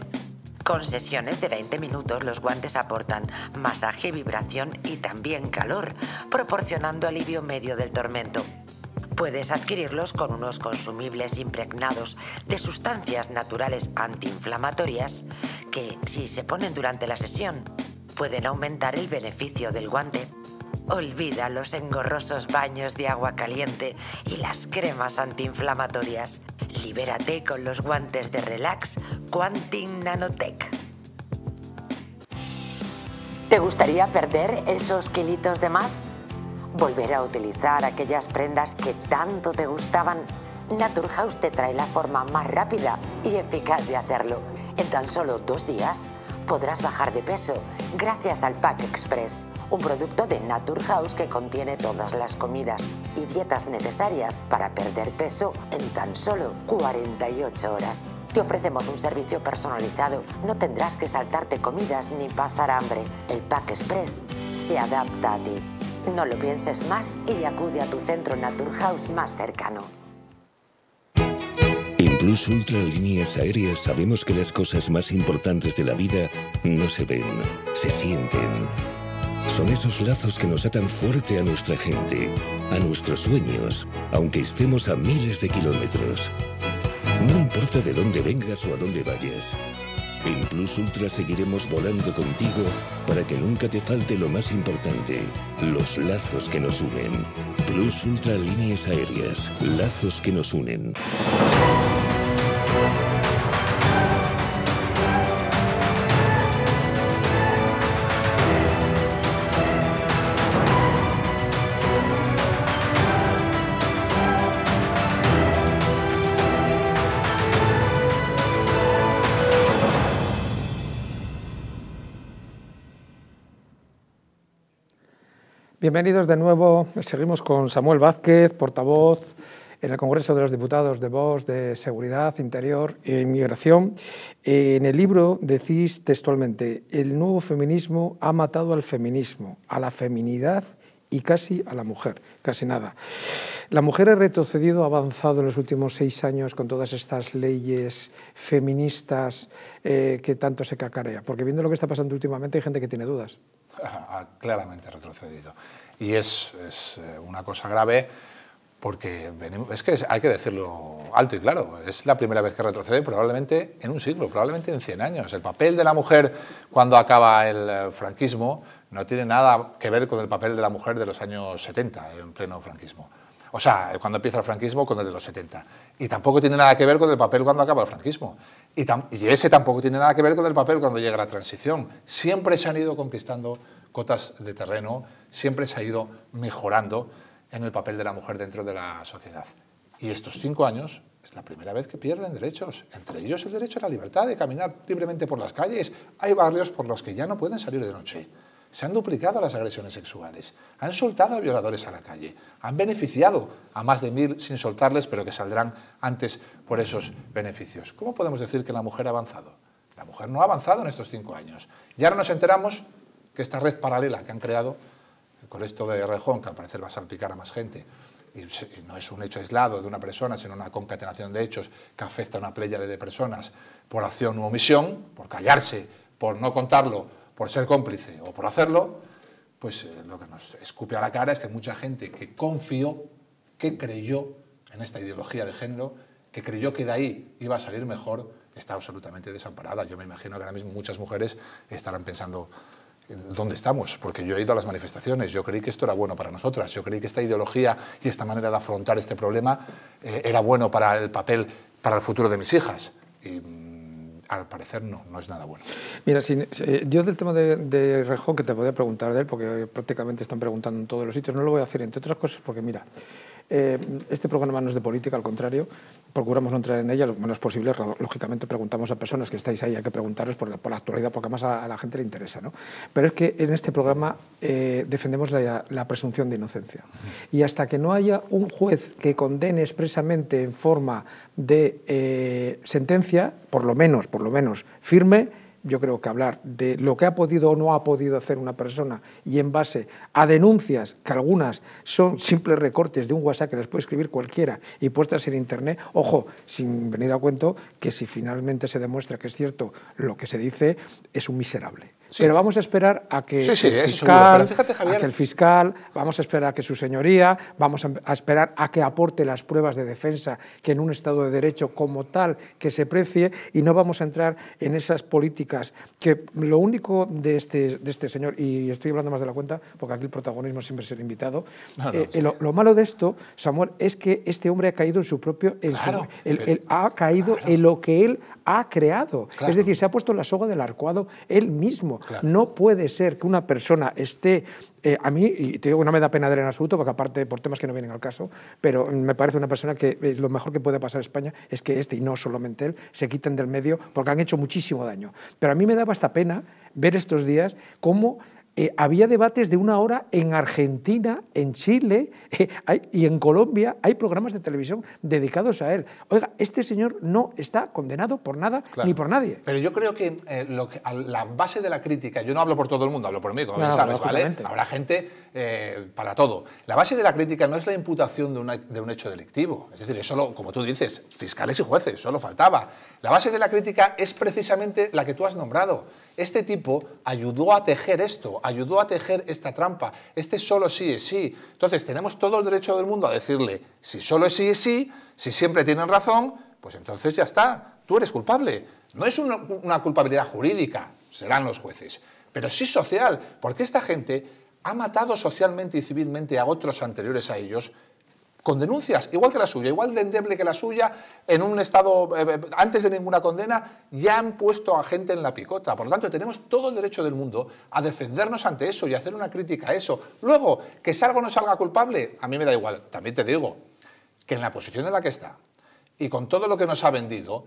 Speaker 3: Con sesiones de 20 minutos los guantes aportan masaje, vibración y también calor, proporcionando alivio medio del tormento. Puedes adquirirlos con unos consumibles impregnados de sustancias naturales antiinflamatorias que, si se ponen durante la sesión, pueden aumentar el beneficio del guante. Olvida los engorrosos baños de agua caliente y las cremas antiinflamatorias. Libérate con los guantes de Relax Quantin Nanotech. ¿Te gustaría perder esos kilitos de más? Volver a utilizar aquellas prendas que tanto te gustaban. Naturhaus te trae la forma más rápida y eficaz de hacerlo. En tan solo dos días podrás bajar de peso gracias al Pack Express, un producto de Naturhaus que contiene todas las comidas y dietas necesarias para perder peso en tan solo 48 horas. Te ofrecemos un servicio personalizado, no tendrás que saltarte comidas ni pasar hambre. El Pack Express se adapta a ti. No lo pienses más y acude a tu centro Naturhaus más cercano.
Speaker 4: Plus Ultra Líneas Aéreas sabemos que las cosas más importantes de la vida no se ven, se sienten. Son esos lazos que nos atan fuerte a nuestra gente, a nuestros sueños, aunque estemos a miles de kilómetros. No importa de dónde vengas o a dónde vayas. En Plus Ultra seguiremos volando contigo para que nunca te falte lo más importante, los lazos que nos unen. Plus Ultra Líneas Aéreas, lazos que nos unen.
Speaker 1: Bienvenidos de nuevo. Seguimos con Samuel Vázquez, portavoz en el Congreso de los Diputados de Voz de Seguridad, Interior e Inmigración. En el libro decís textualmente, el nuevo feminismo ha matado al feminismo, a la feminidad y casi a la mujer, casi nada. La mujer ha retrocedido, ha avanzado en los últimos seis años con todas estas leyes feministas eh, que tanto se cacarea, porque viendo lo que está pasando últimamente hay gente que tiene dudas.
Speaker 2: claramente retrocedido. Y es, es, eh, una cosa grave porque es que hay que decirlo alto y claro, es la primera vez que retrocede probablemente en un siglo, probablemente en 100 años. El papel de la mujer cuando acaba el eh, franquismo no tiene nada que ver con el papel de la mujer de los años 70, en pleno franquismo. O sea, eh, cuando empieza el franquismo con el de los 70. Y tampoco tiene nada que ver con el papel cuando acaba el franquismo. Y, ese tampoco tiene nada que ver con el papel cuando llega la transición. Siempre se han ido conquistando cotas de terreno, siempre se ha ido mejorando en el papel de la mujer dentro de la sociedad. Y estos cinco años es la primera vez que pierden derechos, entre ellos el derecho a la libertad de caminar libremente por las calles. Hay barrios por los que ya no pueden salir de noche. Se han duplicado las agresiones sexuales, han soltado a violadores a la calle, han beneficiado a más de mil sin soltarles, pero que saldrán antes por esos beneficios. ¿Cómo podemos decir que la mujer ha avanzado? La mujer no ha avanzado en estos cinco años. Y ahora nos enteramos que esta red paralela que han creado con esto de Rejón, que al parecer va a salpicar a más gente, y no es un hecho aislado de una persona, sino una concatenación de hechos que afecta a una playa de personas por acción u omisión, por callarse, por no contarlo por ser cómplice o por hacerlo, pues eh, lo que nos escupe a la cara es que mucha gente que confió, que creyó en esta ideología de género, que creyó que de ahí iba a salir mejor, está absolutamente desamparada. Yo me imagino que ahora mismo muchas mujeres estarán pensando, eh, ¿dónde estamos? Porque yo he ido a las manifestaciones, yo creí que esto era bueno para nosotras, yo creí que esta ideología y esta manera de afrontar este problema eh, era bueno para el papel, para el futuro de mis hijas al parecer no, no es nada bueno.
Speaker 1: Mira, si, eh, yo del tema de, de, Rejón, que te podía preguntar de él, porque eh, prácticamente están preguntando en todos los sitios, no lo voy a hacer, entre otras cosas, porque mira, eh, este programa no es de política, al contrario, procuramos no entrar en ella lo menos posible. Lógicamente preguntamos a personas que estáis ahí, hay que preguntaros por la, actualidad, porque más a, la gente le interesa. ¿no? Pero es que en este programa eh, defendemos la, presunción de inocencia. Y hasta que no haya un juez que condene expresamente en forma de eh, sentencia, por lo menos, por lo menos, firme, yo creo que hablar de lo que ha podido o no ha podido hacer una persona y en base a denuncias, que algunas son simples recortes de un WhatsApp que les puede escribir cualquiera y puestas en Internet, ojo, sin venir a cuento que si finalmente se demuestra que es cierto lo que se dice, es un miserable. Pero vamos a esperar a que, el fiscal, vamos a esperar a que su señoría, vamos em-, a esperar a que aporte las pruebas de defensa que en un Estado de Derecho como tal que se precie y no vamos a entrar en esas políticas que lo único de este, de este señor, y estoy hablando más de la cuenta porque aquí el protagonismo siempre es el invitado, eh, eh, lo, malo de esto, Samuel, es que este hombre ha caído en su propio, en ha caído en lo que él ha creado. Es decir, se ha puesto la soga del arcuado él mismo. No puede ser que una persona esté... Eh, a mí, y te digo no me da pena de él en absoluto, porque aparte por temas que no vienen al caso, pero me parece una persona que eh, lo mejor que puede pasar a España es que este, y no solamente él, se quiten del medio porque han hecho muchísimo daño. Pero a mí me daba esta pena ver estos días cómo eh, había debates de una hora en Argentina, en Chile *laughs* eh, y en Colombia. Hay programas de televisión dedicados a él. Oiga, este señor no está condenado por nada ni por nadie. Pero yo
Speaker 2: creo eh, que, a la base de la crítica, yo no hablo por todo el mundo, hablo por mí, como ¿vale? Habrá gente para todo. La base de la crítica no es la imputación de, un hecho delictivo. Es decir, eso, como tú dices, fiscales y jueces, solo faltaba. La base de la crítica es precisamente la que tú has nombrado. Este tipo ayudó a tejer esto, ayudó a tejer esta trampa. Este solo sí es sí. Entonces tenemos todo el derecho del mundo a decirle, si solo es sí es sí, si siempre tienen razón, pues entonces ya está, tú eres culpable. No es una, una culpabilidad jurídica, serán los jueces, pero sí social, porque esta gente ha matado socialmente y civilmente a otros anteriores a ellos con denuncias, igual que la suya, igual de endeble que la suya, en un estado, eh, eh, antes de ninguna condena, ya han puesto a gente en la picota. Por lo tanto, tenemos todo el derecho del mundo a defendernos ante eso y hacer una crítica a eso. Luego, que salga o no salga culpable, a mí me da igual. También te digo que en la posición en la que está y con todo lo que nos ha vendido,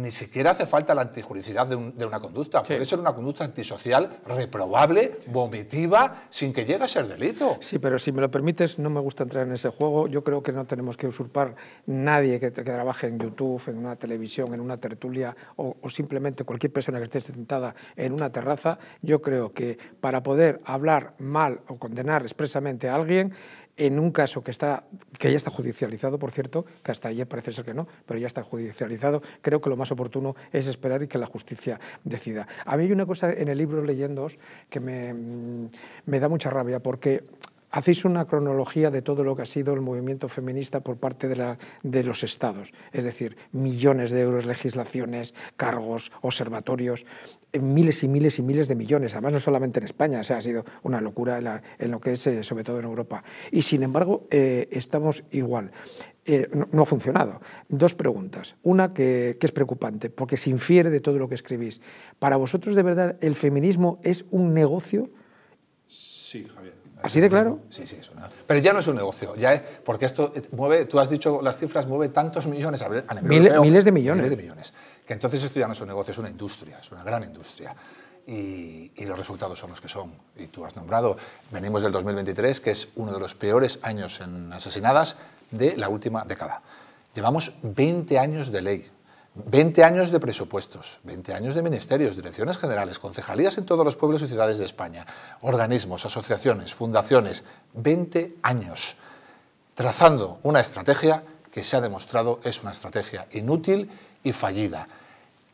Speaker 2: ni siquiera hace falta la antijuricidad de, una conducta. Puede ser una conducta antisocial, reprobable, vomitiva, sin que llegue a ser delito.
Speaker 1: Sí, pero si me lo permites, no me gusta entrar en ese juego. Yo creo que no tenemos que usurpar nadie que, trabaje en YouTube, en una televisión, en una tertulia o, simplemente cualquier persona que esté sentada en una terraza. Yo creo que para poder hablar mal o condenar expresamente a alguien, en un caso que, está, que ya está judicializado, por cierto, que hasta ayer parece ser que no, pero ya está judicializado, creo que lo más oportuno es esperar y que la justicia decida. A mí hay una cosa en el libro Leyendos que me, mm, me da mucha rabia, porque hacéis una cronología de todo lo que ha sido el movimiento feminista por parte de, los estados, es decir, millones de euros, legislaciones, cargos, observatorios, eh, miles y miles y miles de millones, además no solamente en España, ha sido una locura en, lo que es eh, sobre todo en Europa. Y sin embargo, eh, estamos igual. no, ha funcionado. Dos preguntas. Una que, que, es preocupante, porque se infiere de todo lo que escribís. ¿Para vosotros de verdad el feminismo es un negocio? Sí, ¿Así de claro?
Speaker 2: Sí, sí, es una... Pero ya no es un negocio, ya es, porque esto eh, mueve, tú has dicho las cifras, mueve tantos millones a miles de millones. Miles de millones. Que entonces esto ya no es un negocio, es una industria, es una gran industria. Y, y, los resultados son los que son. Y tú has nombrado, venimos del 2023, que es uno de los peores años en asesinadas de la última década. Llevamos 20 años de ley 20 años de presupuestos, 20 años de ministerios, direcciones generales, concejalías en todos los pueblos y ciudades de España, organismos, asociaciones, fundaciones, 20 años trazando una estrategia que se ha demostrado es una estrategia inútil y fallida.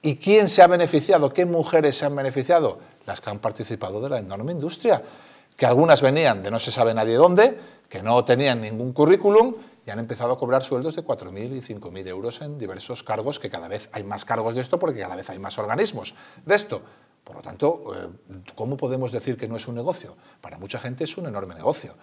Speaker 2: ¿Y quién se ha beneficiado? ¿Qué mujeres se han beneficiado? Las que han participado de la enorme industria, que algunas venían de no se sabe nadie dónde, que no tenían ningún currículum y han empezado a cobrar sueldos de 4.000 y 5.000 euros en diversos cargos, que cada vez hay más cargos de esto porque cada vez hay más organismos de esto. Por lo tanto, eh, ¿cómo podemos decir que no es un negocio? Para mucha gente es un enorme negocio.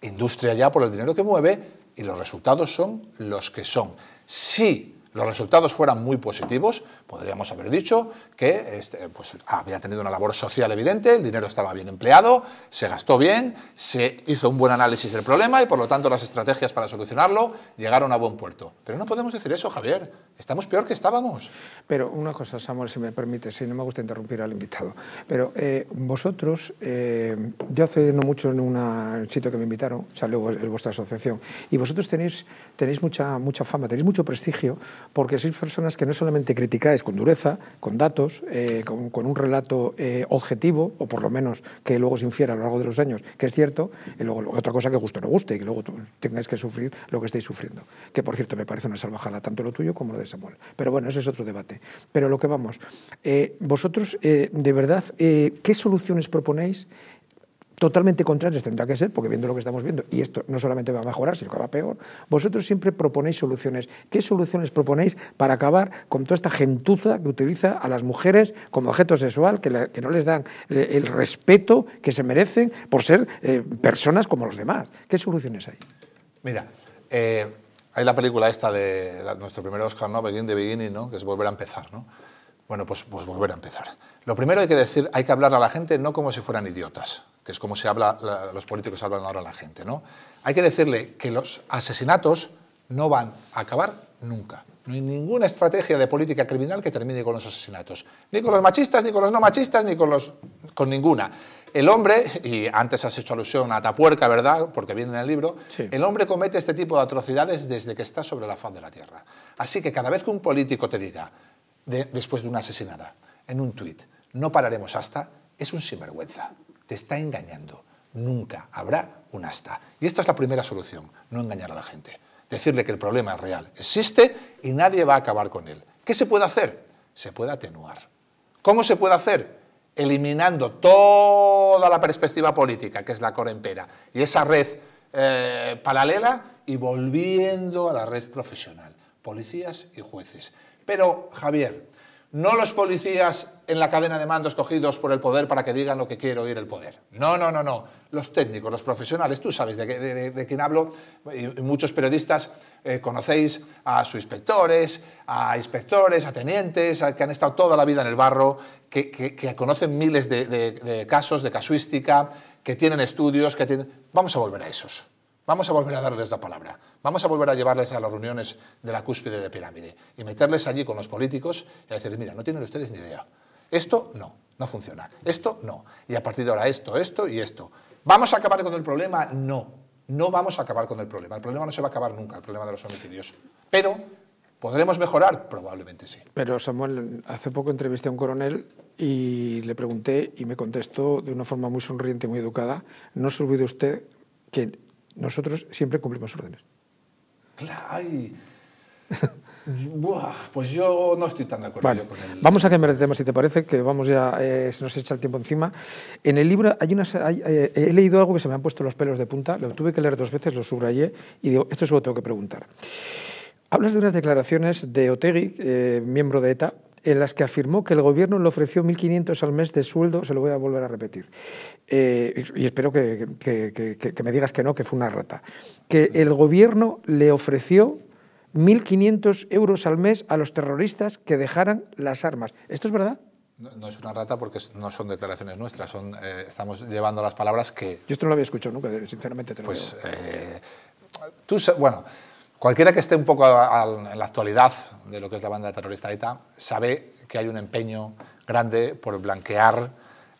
Speaker 2: Industria ya por el dinero que mueve y los resultados son los que son. Si los resultados fueran muy positivos, podríamos haber dicho que este, pues, había tenido una labor social evidente, el dinero estaba bien empleado, se gastó bien, se hizo un buen análisis del problema y por lo tanto las estrategias para solucionarlo llegaron a buen puerto. Pero no podemos decir eso, Javier. Estamos peor que estábamos.
Speaker 1: Pero una cosa, Samuel, si me permite, si no me gusta interrumpir al invitado, pero eh, vosotros, eh, yo hace no mucho en un sitio que me invitaron, salió vuestra asociación, y vosotros tenéis, tenéis mucha, mucha fama, tenéis mucho prestigio porque sois personas que no solamente criticáis con dureza, con datos, eh, con, un relato eh, objetivo, o por lo menos que luego se infiera a lo largo de los años, que es cierto, y luego otra cosa que justo no guste y que luego tengáis que sufrir lo que estáis sufriendo. Que por cierto me parece una salvajada, tanto lo tuyo como lo de Samuel. Pero bueno, ese es otro debate. Pero lo que vamos, eh, vosotros de verdad, ¿qué soluciones proponéis totalmente contrarios tendrá que ser, porque viendo lo que estamos viendo, y esto no solamente va a mejorar, sino que va a peor, vosotros siempre proponéis soluciones. ¿Qué soluciones proponéis para acabar con toda esta gentuza que utiliza a las mujeres como objeto sexual, que, no les dan eh, el respeto que se merecen por ser eh, personas como los demás? ¿Qué soluciones hay?
Speaker 2: Mira, eh, hay la película esta de nuestro primer Oscar, ¿no? Begin the Beginning, ¿no? que es Volver a empezar, ¿no? Bueno, pues, pues volver a empezar. Lo primero hay que decir, hay que hablar a la gente no como si fueran idiotas que es como se habla, los políticos hablan ahora a la gente. ¿no? Hay que decirle que los asesinatos no van a acabar nunca. No hay ninguna estrategia de política criminal que termine con los asesinatos. Ni con los machistas, ni con los no machistas, ni con, ninguna. El hombre, y antes has hecho alusión a Tapuerca, ¿verdad? Porque viene en el libro, el hombre comete este tipo de atrocidades desde que está sobre la faz de la tierra. Así que cada vez que un político te diga, después de una asesinada, en un tuit, no pararemos hasta, es un sinvergüenza te está engañando. Nunca habrá un hasta. Y esta es la primera solución, no engañar a la gente. Decirle que el problema es real, existe y nadie va a acabar con él. ¿Qué se puede hacer? Se puede atenuar. ¿Cómo se puede hacer? Eliminando toda la perspectiva política, que es la corempera, y esa red eh, paralela y volviendo a la red profesional, policías y jueces. Pero, Javier, no los policías en la cadena de mando escogidos por el poder para que digan lo que quiere oír el poder. No, no, no, no. Los técnicos, los profesionales, tú sabes de, quién hablo, muchos periodistas eh, conocéis a sus inspectores, a inspectores, a tenientes, que han estado toda la vida en el barro, que, que conocen miles de, casos, de casuística, que tienen estudios, que tienen... Vamos a volver a esos. Vamos a volver a darles la palabra, vamos a volver a llevarles a las reuniones de la cúspide de pirámide y meterles allí con los políticos y a decirles, mira, no tienen ustedes ni idea. Esto no, no funciona. Esto no. Y a partir de ahora esto, esto y esto. ¿Vamos a acabar con el problema? No. No vamos a acabar con el problema. El problema no se va a acabar nunca, el problema de los homicidios. Pero ¿Podremos mejorar? Probablemente sí.
Speaker 1: Pero Samuel, hace poco entrevisté a un coronel y le pregunté y me contestó de una forma muy sonriente y muy educada, no se olvide usted que nosotros siempre cumplimos órdenes.
Speaker 2: Claro, *laughs* pues yo no estoy tan de acuerdo.
Speaker 1: con Vamos a cambiar de tema, si te parece, que vamos ya, eh, se nos echa el tiempo encima. En el libro hay una eh, he leído algo que se me han puesto los pelos de punta, lo tuve que leer dos veces, lo subrayé y digo, esto es lo que tengo que preguntar. Hablas de unas declaraciones de Otegi, eh, miembro de ETA, en las que afirmó que el gobierno le ofreció 1.500 al mes de sueldo, se lo voy a volver a repetir, eh, y espero que, me digas que no, que fue una rata, que el gobierno le ofreció 1.500 euros al mes a los terroristas que dejaran las armas. ¿Esto es verdad?
Speaker 2: No, es una rata porque no son declaraciones nuestras, son, eh, estamos llevando las palabras que... Yo esto no lo había escuchado nunca, sinceramente te lo pues, Eh, bueno, Cualquiera que esté un poco en la actualidad de lo que es la banda terrorista ETA sabe que hay un empeño grande por blanquear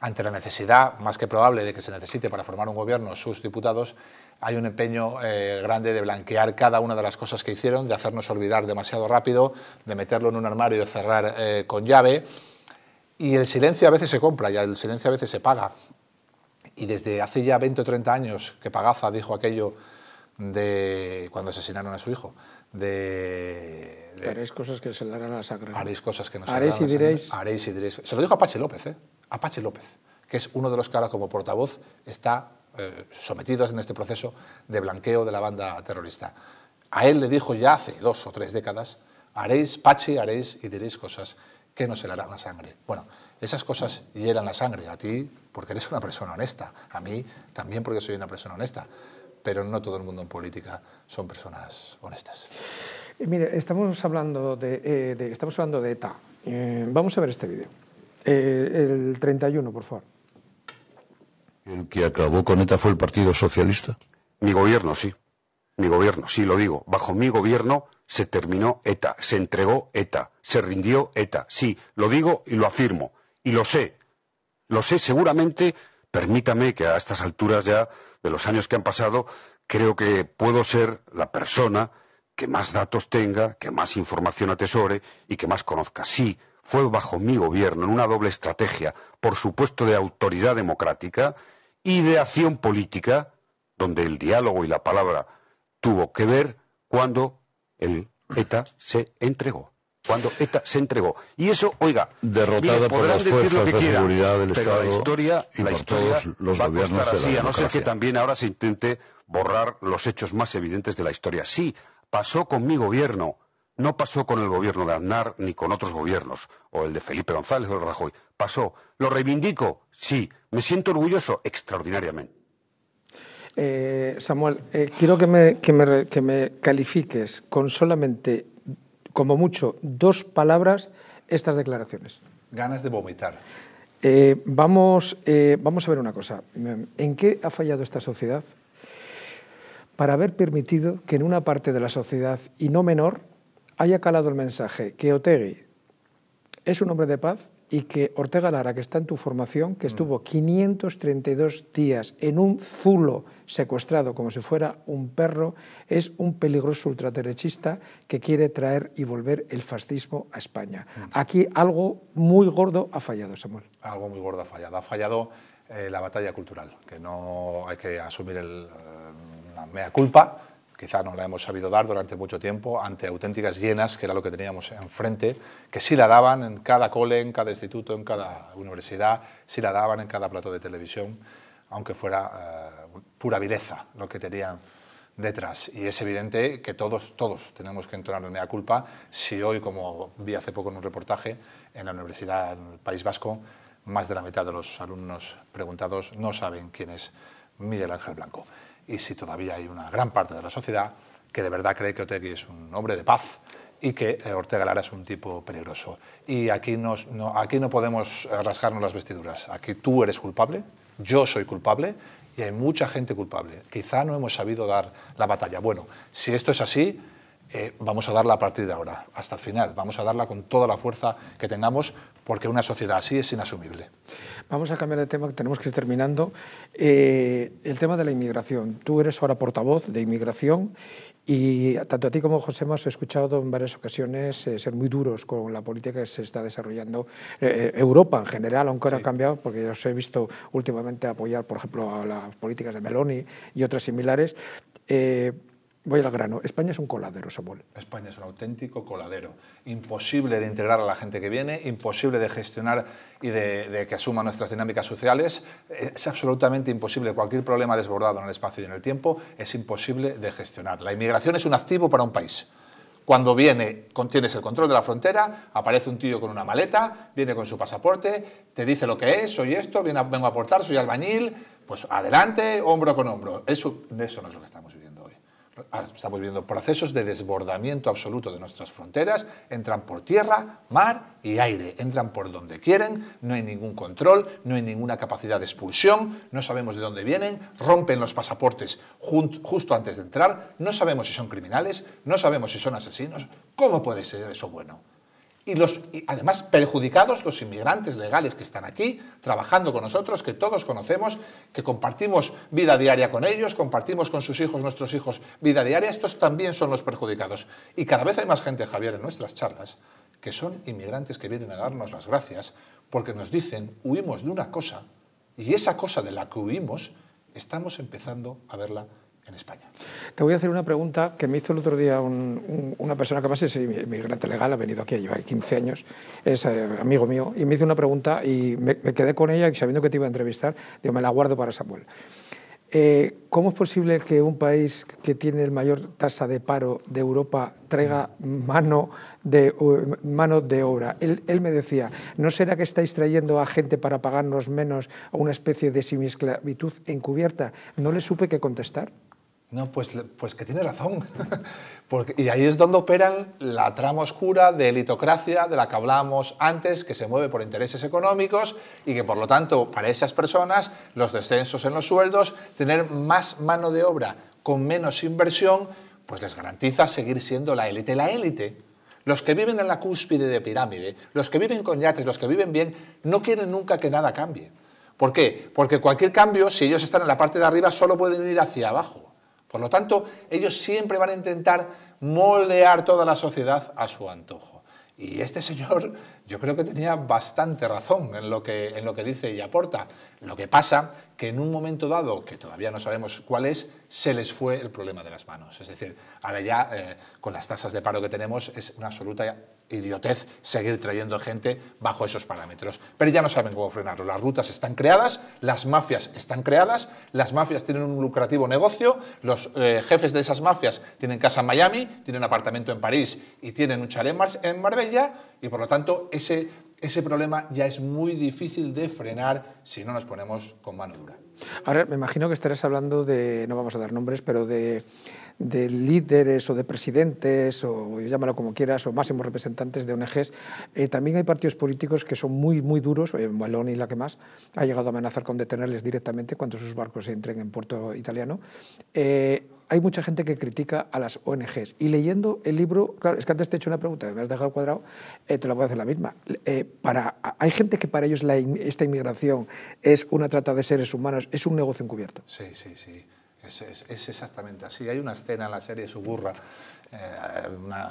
Speaker 2: ante la necesidad, más que probable, de que se necesite para formar un gobierno sus diputados, hay un empeño eh, grande de blanquear cada una de las cosas que hicieron, de hacernos olvidar demasiado rápido, de meterlo en un armario y de cerrar eh, con llave. Y el silencio a veces se compra y el silencio a veces se paga. Y desde hace ya 20 o 30 años que Pagaza dijo aquello de cuando asesinaron a su hijo. De, haréis cosas que se le harán a la sangre. Haréis cosas que no se haréis y la diréis. Haréis y diréis. Se lo dijo Apache López, ¿eh? Apache López, que es uno de los que ahora como portavoz está eh, sometido en este proceso de blanqueo de la banda terrorista. A él le dijo ya hace dos o tres décadas, haréis Pache, haréis y diréis cosas que no se le harán la sangre. Bueno, esas cosas hieran la sangre a ti porque eres una persona honesta, a mí también porque soy una persona honesta pero no todo el mundo en política son personas honestas.
Speaker 1: Eh, mire, estamos hablando eh, de, estamos hablando de ETA. Eh, vamos a ver este vídeo. el 31, por favor.
Speaker 4: ¿El que acabó con ETA fue el Partido Socialista? Mi gobierno, sí. Mi gobierno, sí lo digo. Bajo mi gobierno se terminó ETA, se entregó ETA, se rindió ETA. Sí, lo digo y lo afirmo. Y lo sé. Lo sé seguramente, permítame que a estas alturas ya de los años que han pasado, creo que puedo ser la persona que más datos tenga, que más información atesore y que más conozca. Sí, fue bajo mi gobierno, en una doble estrategia, por supuesto, de autoridad democrática y de acción política, donde el diálogo y la palabra tuvo que ver cuando el ETA se entregó cuando ETA se entregó. Y eso, oiga, derrotada por las fuerzas de seguridad del pero la historia, la historia los va gobiernos a costar así, a no ser que también ahora se intente borrar los hechos más evidentes de la historia. Sí, pasó con mi gobierno, no pasó con el gobierno de Aznar ni con otros gobiernos, o el de Felipe González o el Rajoy. Pasó. ¿Lo reivindico? Sí. ¿Me siento orgulloso? Extraordinariamente.
Speaker 1: Eh, Samuel, eh, quiero que me, que, me, que me califiques con solamente como mucho, dos palabras estas declaraciones. Ganas de vomitar. Eh, vamos, eh, vamos a ver una cosa. ¿En qué ha fallado esta sociedad? Para haber permitido que en una parte de la sociedad, y no menor, haya calado el mensaje que Otegui es un hombre de paz y que Ortega Lara, que está en tu formación, que estuvo 532 días en un zulo secuestrado como si fuera un perro, es un peligroso ultraderechista que quiere traer y volver el fascismo a España. Mm. Aquí algo muy gordo ha fallado,
Speaker 2: Samuel. Algo muy gordo ha fallado. Ha fallado eh, la batalla cultural, que no hay que asumir la eh, mea culpa, quizá no la hemos sabido dar durante mucho tiempo, ante auténticas llenas, que era lo que teníamos enfrente, que sí la daban en cada cole, en cada instituto, en cada universidad, sí la daban en cada plato de televisión, aunque fuera eh, pura vileza lo que tenían detrás. Y es evidente que todos, todos tenemos que entonar en mea culpa si hoy, como vi hace poco en un reportaje, en la Universidad en el País Vasco, más de la mitad de los alumnos preguntados no saben quién es Miguel Ángel Blanco y si todavía hay una gran parte de la sociedad que de verdad cree que Otegui es un hombre de paz y que eh, Ortega Lara es un tipo peligroso. Y aquí, no, aquí no podemos eh, rasgarnos las vestiduras. Aquí tú eres culpable, yo soy culpable y hay mucha gente culpable. Quizá no hemos sabido dar la batalla. Bueno, si esto es así, eh, vamos a darla a partir de ahora, hasta el final. Vamos a darla con toda la fuerza que tengamos, porque una sociedad así es inasumible.
Speaker 1: Vamos a cambiar de tema, que tenemos que ir terminando. Eh, el tema de la inmigración. Tú eres ahora portavoz de inmigración y tanto a ti como a José hemos escuchado en varias ocasiones eh, ser muy duros con la política que se está desarrollando. Europa en general, aunque ahora ha cambiado, porque yo os he visto últimamente apoyar, por ejemplo, a las políticas de Meloni y otras similares. Voy al grano. España es un coladero, Samuel. España es
Speaker 2: un auténtico coladero. Imposible de integrar a la gente que viene, imposible de gestionar y de, que asuma nuestras dinámicas sociales. Es absolutamente imposible. Cualquier problema desbordado en el espacio y en el tiempo es imposible de gestionar. La inmigración es un activo para un país. Cuando viene, contienes el control de la frontera, aparece un tío con una maleta, viene con su pasaporte, te dice lo que es, soy esto, vengo a aportar, soy albañil, pues adelante, hombro con hombro. Eso, eso no es lo que estamos viviendo. Ah, estamos viendo procesos de desbordamiento absoluto de nuestras fronteras, entran por tierra, mar y aire, entran por donde quieren, no hay ningún control, no hay ninguna capacidad de expulsión, no sabemos de dónde vienen, rompen los pasaportes justo antes de entrar, no sabemos si son criminales, no sabemos si son asesinos, ¿cómo puede ser eso bueno? y, los, además perjudicados los inmigrantes legales que están aquí, trabajando con nosotros, que todos conocemos, que compartimos vida diaria con ellos, compartimos con sus hijos, nuestros hijos, vida diaria, estos también son los perjudicados. Y cada vez hay más gente, Javier, en nuestras charlas, que son inmigrantes que vienen a darnos las gracias porque nos dicen, huimos de una cosa, y esa cosa de la que huimos, estamos empezando a verla en España.
Speaker 1: Te voy a hacer una pregunta que me hizo el otro día una persona que más es inmigrante legal, ha venido aquí, a llevar 15 años, es eh, amigo mío, y me hizo una pregunta y me, quedé con ella y sabiendo que te iba a entrevistar, digo, me la guardo para Samuel. Eh, ¿Cómo es posible que un país que tiene el mayor tasa de paro de Europa traiga mano de, mano de obra? Él, me decía, ¿no será que estáis trayendo a gente para pagarnos menos a una especie de semiesclavitud encubierta? No le supe
Speaker 2: qué contestar. No, pues, pues que tiene razón. *laughs* y ahí es donde operan la trama oscura de elitocracia de la que hablábamos antes, que se mueve por intereses económicos y que por lo tanto para esas personas los descensos en los sueldos, tener más mano de obra con menos inversión, pues les garantiza seguir siendo la élite. La élite, los que viven en la cúspide de pirámide, los que viven con yates, los que viven bien, no quieren nunca que nada cambie. ¿Por qué? Porque cualquier cambio, si ellos están en la parte de arriba, solo pueden ir hacia abajo. Por lo tanto, ellos siempre van a intentar moldear toda la sociedad a su antojo. Y este señor *laughs* yo creo que tenía bastante razón en lo que, en lo que dice y aporta. Lo que pasa que en un momento dado, que todavía no sabemos cuál es, se les fue el problema de las manos. Es decir, ahora ya eh, con las tasas de paro que tenemos es una absoluta idiotez seguir trayendo gente bajo esos parámetros. Pero ya no saben cómo frenarlo. Las rutas están creadas, las mafias están creadas, las mafias tienen un lucrativo negocio, los eh, jefes de esas mafias tienen casa en Miami, tienen apartamento en París y tienen un chalet en Marbella y por lo tanto ese ese problema ya es muy difícil de frenar si no nos ponemos con mano dura.
Speaker 1: Ahora, me imagino que estarás hablando de, no vamos a dar nombres, pero de, de líderes o de presidentes, o llámalo como quieras, o máximos representantes de ONGs. Eh, también hay partidos políticos que son muy, muy duros, en eh, Balón y la que más, ha llegado a amenazar con detenerles directamente cuando sus barcos entren en puerto italiano. Eh, hay mucha gente que critica a las ONGs. Y leyendo el libro, claro, es que antes te he hecho una pregunta, me has dejado cuadrado, eh, te la voy a hacer la misma. Eh, para, hay gente que para ellos esta inmigración es una trata de seres humanos, es un negocio encubierto.
Speaker 2: Sí, sí, sí. Es, exactamente así. Hay una escena en la serie Suburra, eh,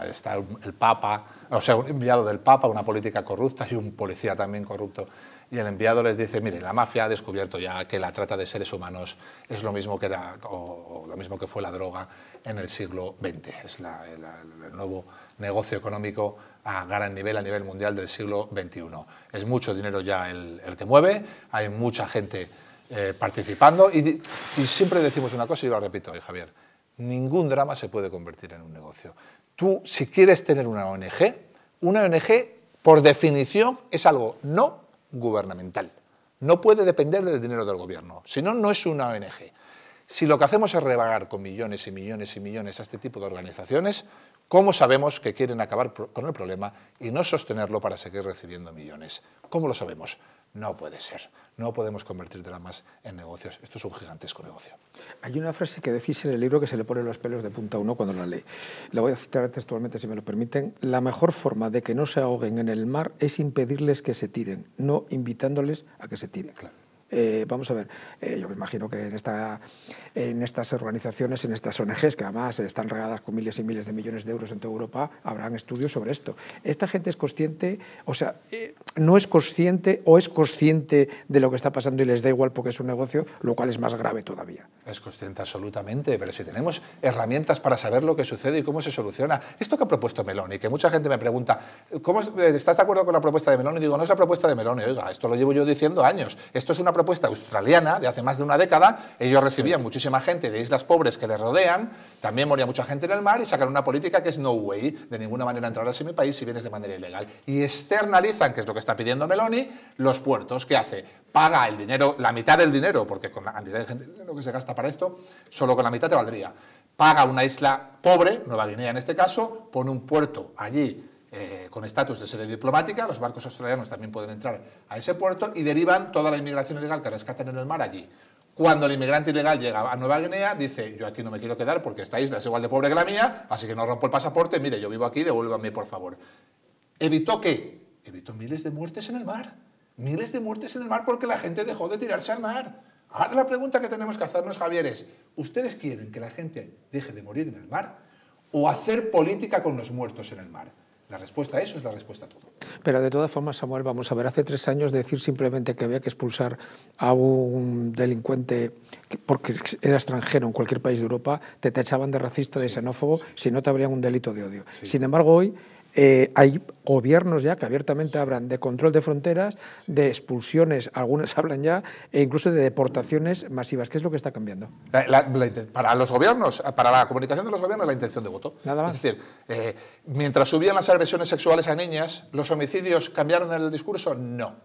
Speaker 2: está el Papa, o sea, un enviado del Papa, una política corrupta y un policía también corrupto y el enviado les dice, mire, la mafia ha descubierto ya que la trata de seres humanos es lo mismo que, era, o, lo mismo que fue la droga en el siglo XX, es el nuevo negocio económico a gran nivel, a nivel mundial del siglo XXI. Es mucho dinero ya el, que mueve, hay mucha gente eh, participando y, y siempre decimos una cosa y lo repito hoy, eh, Javier, ningún drama se puede convertir en un negocio. Tú, si quieres tener una ONG, una ONG, por definición, es algo no gubernamental. No puede depender del dinero del gobierno, si no, no es una ONG. Si lo que hacemos es revagar con millones y millones y millones a este tipo de organizaciones, ¿cómo sabemos que quieren acabar con el problema y no sostenerlo para seguir recibiendo millones? ¿Cómo lo sabemos? No puede ser. No podemos convertir dramas en negocios. Esto es un gigantesco negocio.
Speaker 1: Hay una frase que decís en el libro que se le pone los pelos de punta uno cuando la lee. La voy a citar textualmente, si me lo permiten. La mejor forma de que no se ahoguen en el mar es impedirles que se tiren, no invitándoles a que se tiren. Eh, vamos a ver, eh, yo me imagino que en, esta, en estas organizaciones, en estas ONGs, que además están regadas con miles y miles de millones de euros en toda Europa, habrán estudios sobre esto. ¿Esta gente es consciente, o sea, eh, no es consciente o es
Speaker 2: consciente de lo que está pasando y les da igual porque es un negocio, lo cual es más grave todavía? Es consciente absolutamente, pero si tenemos herramientas para saber lo que sucede y cómo se soluciona. Esto que ha propuesto Meloni, que mucha gente me pregunta, ¿cómo, ¿estás de acuerdo con la propuesta de Meloni? Digo, no es la propuesta de Meloni, oiga, esto lo llevo yo diciendo años. Esto es una propuesta australiana de hace más de una década. Ellos recibían muchísima gente de islas pobres que les rodean, también moría mucha gente en el mar y sacaron una política que es no way, de ninguna manera entrarás en mi país si vienes de manera ilegal. Y externalizan, que es lo que está pidiendo Meloni, los puertos. ¿Qué hace? Paga el dinero, la mitad del dinero, porque con la cantidad de gente que se gasta para esto, solo con la mitad te valdría. Paga una isla pobre, Nueva Guinea en este caso, pone un puerto allí eh, con estatus de sede diplomática, los barcos australianos también pueden entrar a ese puerto y derivan toda la inmigración ilegal que rescatan en el mar allí. Cuando el inmigrante ilegal llega a Nueva Guinea, dice, yo aquí no me quiero quedar porque esta isla es igual de pobre que la mía, así que no rompo el pasaporte, mire, yo vivo aquí, devuélvame por favor. ¿Evitó qué? Evitó miles de muertes en el mar. Miles de muertes en el mar porque la gente dejó de tirarse al mar. Ahora la pregunta que tenemos que hacernos, Javier, es, ¿ustedes quieren que la gente deje de morir en el mar o hacer política con los muertos en el mar? La respuesta a eso es la respuesta a todo.
Speaker 1: Pero de todas formas, Samuel, vamos a ver, hace tres años decir simplemente que había que expulsar a un delincuente porque era extranjero en cualquier país de Europa, te echaban de racista, de xenófobo, si no te habrían un delito de odio. Sin embargo, hoy eh, hay gobiernos ya que abiertamente hablan de control de fronteras, de expulsiones, algunas *laughs* hablan ya, e incluso de deportaciones masivas. ¿Qué es lo que está cambiando?
Speaker 2: para los gobiernos, para la comunicación de los gobiernos, la intención de voto. Nada más. Es decir, eh, mientras subían las agresiones sexuales a niñas, ¿los homicidios cambiaron en el discurso? No.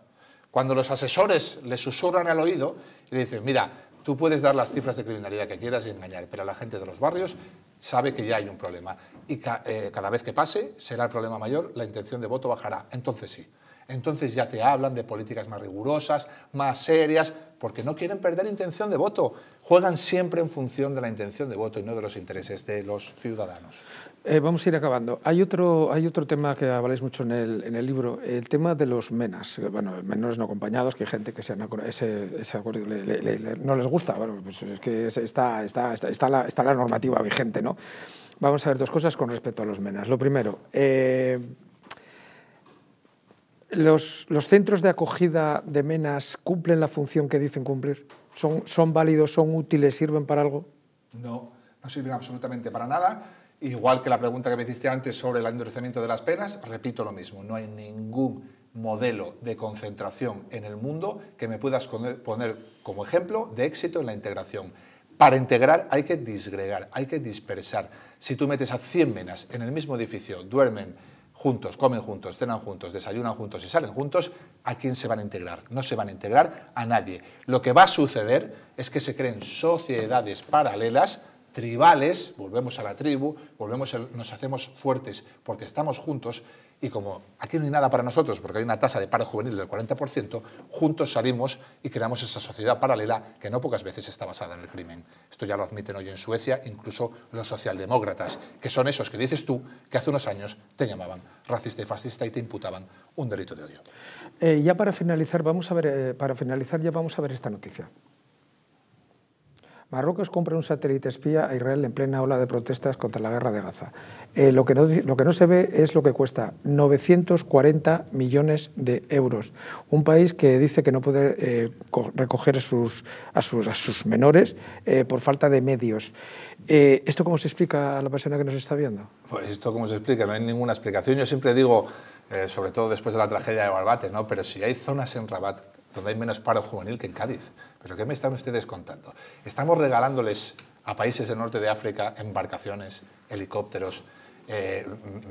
Speaker 2: Cuando los asesores les susurran al oído y le dicen, mira, Tú puedes dar las cifras de criminalidad que quieras y engañar, pero la gente de los barrios sabe que ya hay un problema. Y eh, cada vez que pase, será el problema mayor, la intención de voto bajará. Entonces sí entonces ya te hablan de políticas más rigurosas, más serias, porque no quieren perder intención de voto. Juegan siempre en función de la intención de voto y no de los intereses de los ciudadanos.
Speaker 1: Eh, vamos a ir acabando. Hay otro, hay otro tema que habláis mucho en el, en el libro, el tema de los menas, eh, bueno, menores no acompañados, que hay gente que se ese, ese, acuerdo no les gusta. Bueno, pues es que está, está, está, está, la, normativa vigente, ¿no? Vamos a ver dos cosas con respecto a los menas. Lo primero, eh, los, los, centros de acogida de menas cumplen la función que dicen cumplir? ¿Son, ¿Son válidos, son útiles, sirven para algo?
Speaker 2: No, no sirven absolutamente para nada. Igual que la pregunta que me hiciste antes sobre el endurecimiento de las penas, repito lo mismo, no hay ningún modelo de concentración en el mundo que me puedas poner como ejemplo de éxito en la integración. Para integrar hay que disgregar, hay que dispersar. Si tú metes a 100 menas en el mismo edificio, duermen juntos, comen juntos, cenan juntos, desayunan juntos y salen juntos, ¿a quién se van a integrar? No se van a integrar a nadie. Lo que va a suceder es que se creen sociedades paralelas, tribales, volvemos a la tribu, volvemos nos hacemos fuertes porque estamos juntos y como aquí no hay nada para nosotros porque hay una tasa de paro juvenil del 40%, juntos salimos y creamos esa sociedad paralela que no pocas veces está basada en el crimen. Esto ya lo admiten hoy en Suecia incluso los socialdemócratas, que son esos que dices tú que hace unos años te llamaban racista y fascista y te imputaban un delito de odio.
Speaker 1: Eh, ya para finalizar, vamos a ver, eh, para finalizar ya vamos a ver esta noticia. Marruecos compra un satélite espía a Israel en plena ola de protestas contra la guerra de Gaza. Eh, lo, que no, lo que no se ve es lo que cuesta, 940 millones de euros. Un país que dice que no puede eh, recoger a, sus, menores eh, por falta de medios. ¿Esto cómo se explica a la persona que nos está viendo?
Speaker 2: Pues esto cómo se explica, no hay ninguna explicación. Yo siempre digo, sobre todo después de la tragedia de Barbate, ¿no? pero si hay zonas en Rabat donde hay menos paro juvenil que en Cádiz. ¿Pero qué me están ustedes contando? Estamos regalándoles a países del norte de África embarcaciones, helicópteros, eh,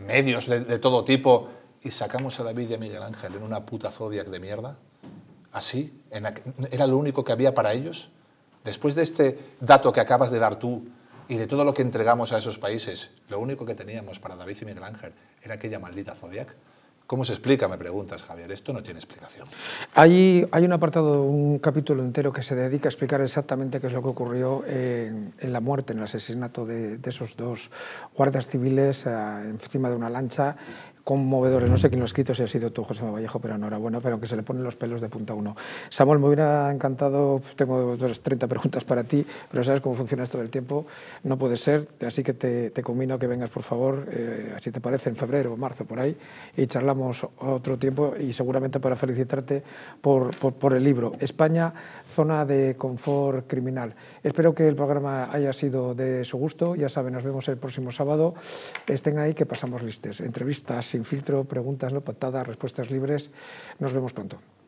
Speaker 2: medios de, todo tipo y sacamos a David y a Miguel Ángel en una puta Zodiac de mierda. Así, era lo único que había para ellos. Después de este dato que acabas de dar tú y de todo lo que entregamos a esos países, lo único que teníamos para David y Miguel Ángel era aquella maldita Zodiac. ¿Cómo se explica? Me preguntas, Javier. Esto no tiene explicación.
Speaker 1: Hay, hay un apartado, un capítulo entero que se dedica a explicar exactamente qué es lo que ocurrió en, la muerte, en el asesinato de, de, esos dos guardias civiles eh, encima de una lancha conmovedores. No sé quién lo ha escrito, si ha sido tú, José Vallejo, pero enhorabuena, pero que se le ponen los pelos de punta uno. Samuel, me hubiera encantado, pues, tengo 30 preguntas para ti, pero sabes cómo funciona esto del tiempo, no puede ser, así que te, te que vengas, por favor, eh, si te parece, en febrero o marzo, por ahí, y charlamos otro tiempo y seguramente para felicitarte por, el libro. España, zona de confort criminal. Espero que el programa haya sido de su gusto, ya saben, nos vemos el próximo sábado. Estén ahí que pasamos listes, entrevistas y sin Filtro, Preguntas No Patadas, Respuestas Libres. Nos vemos pronto.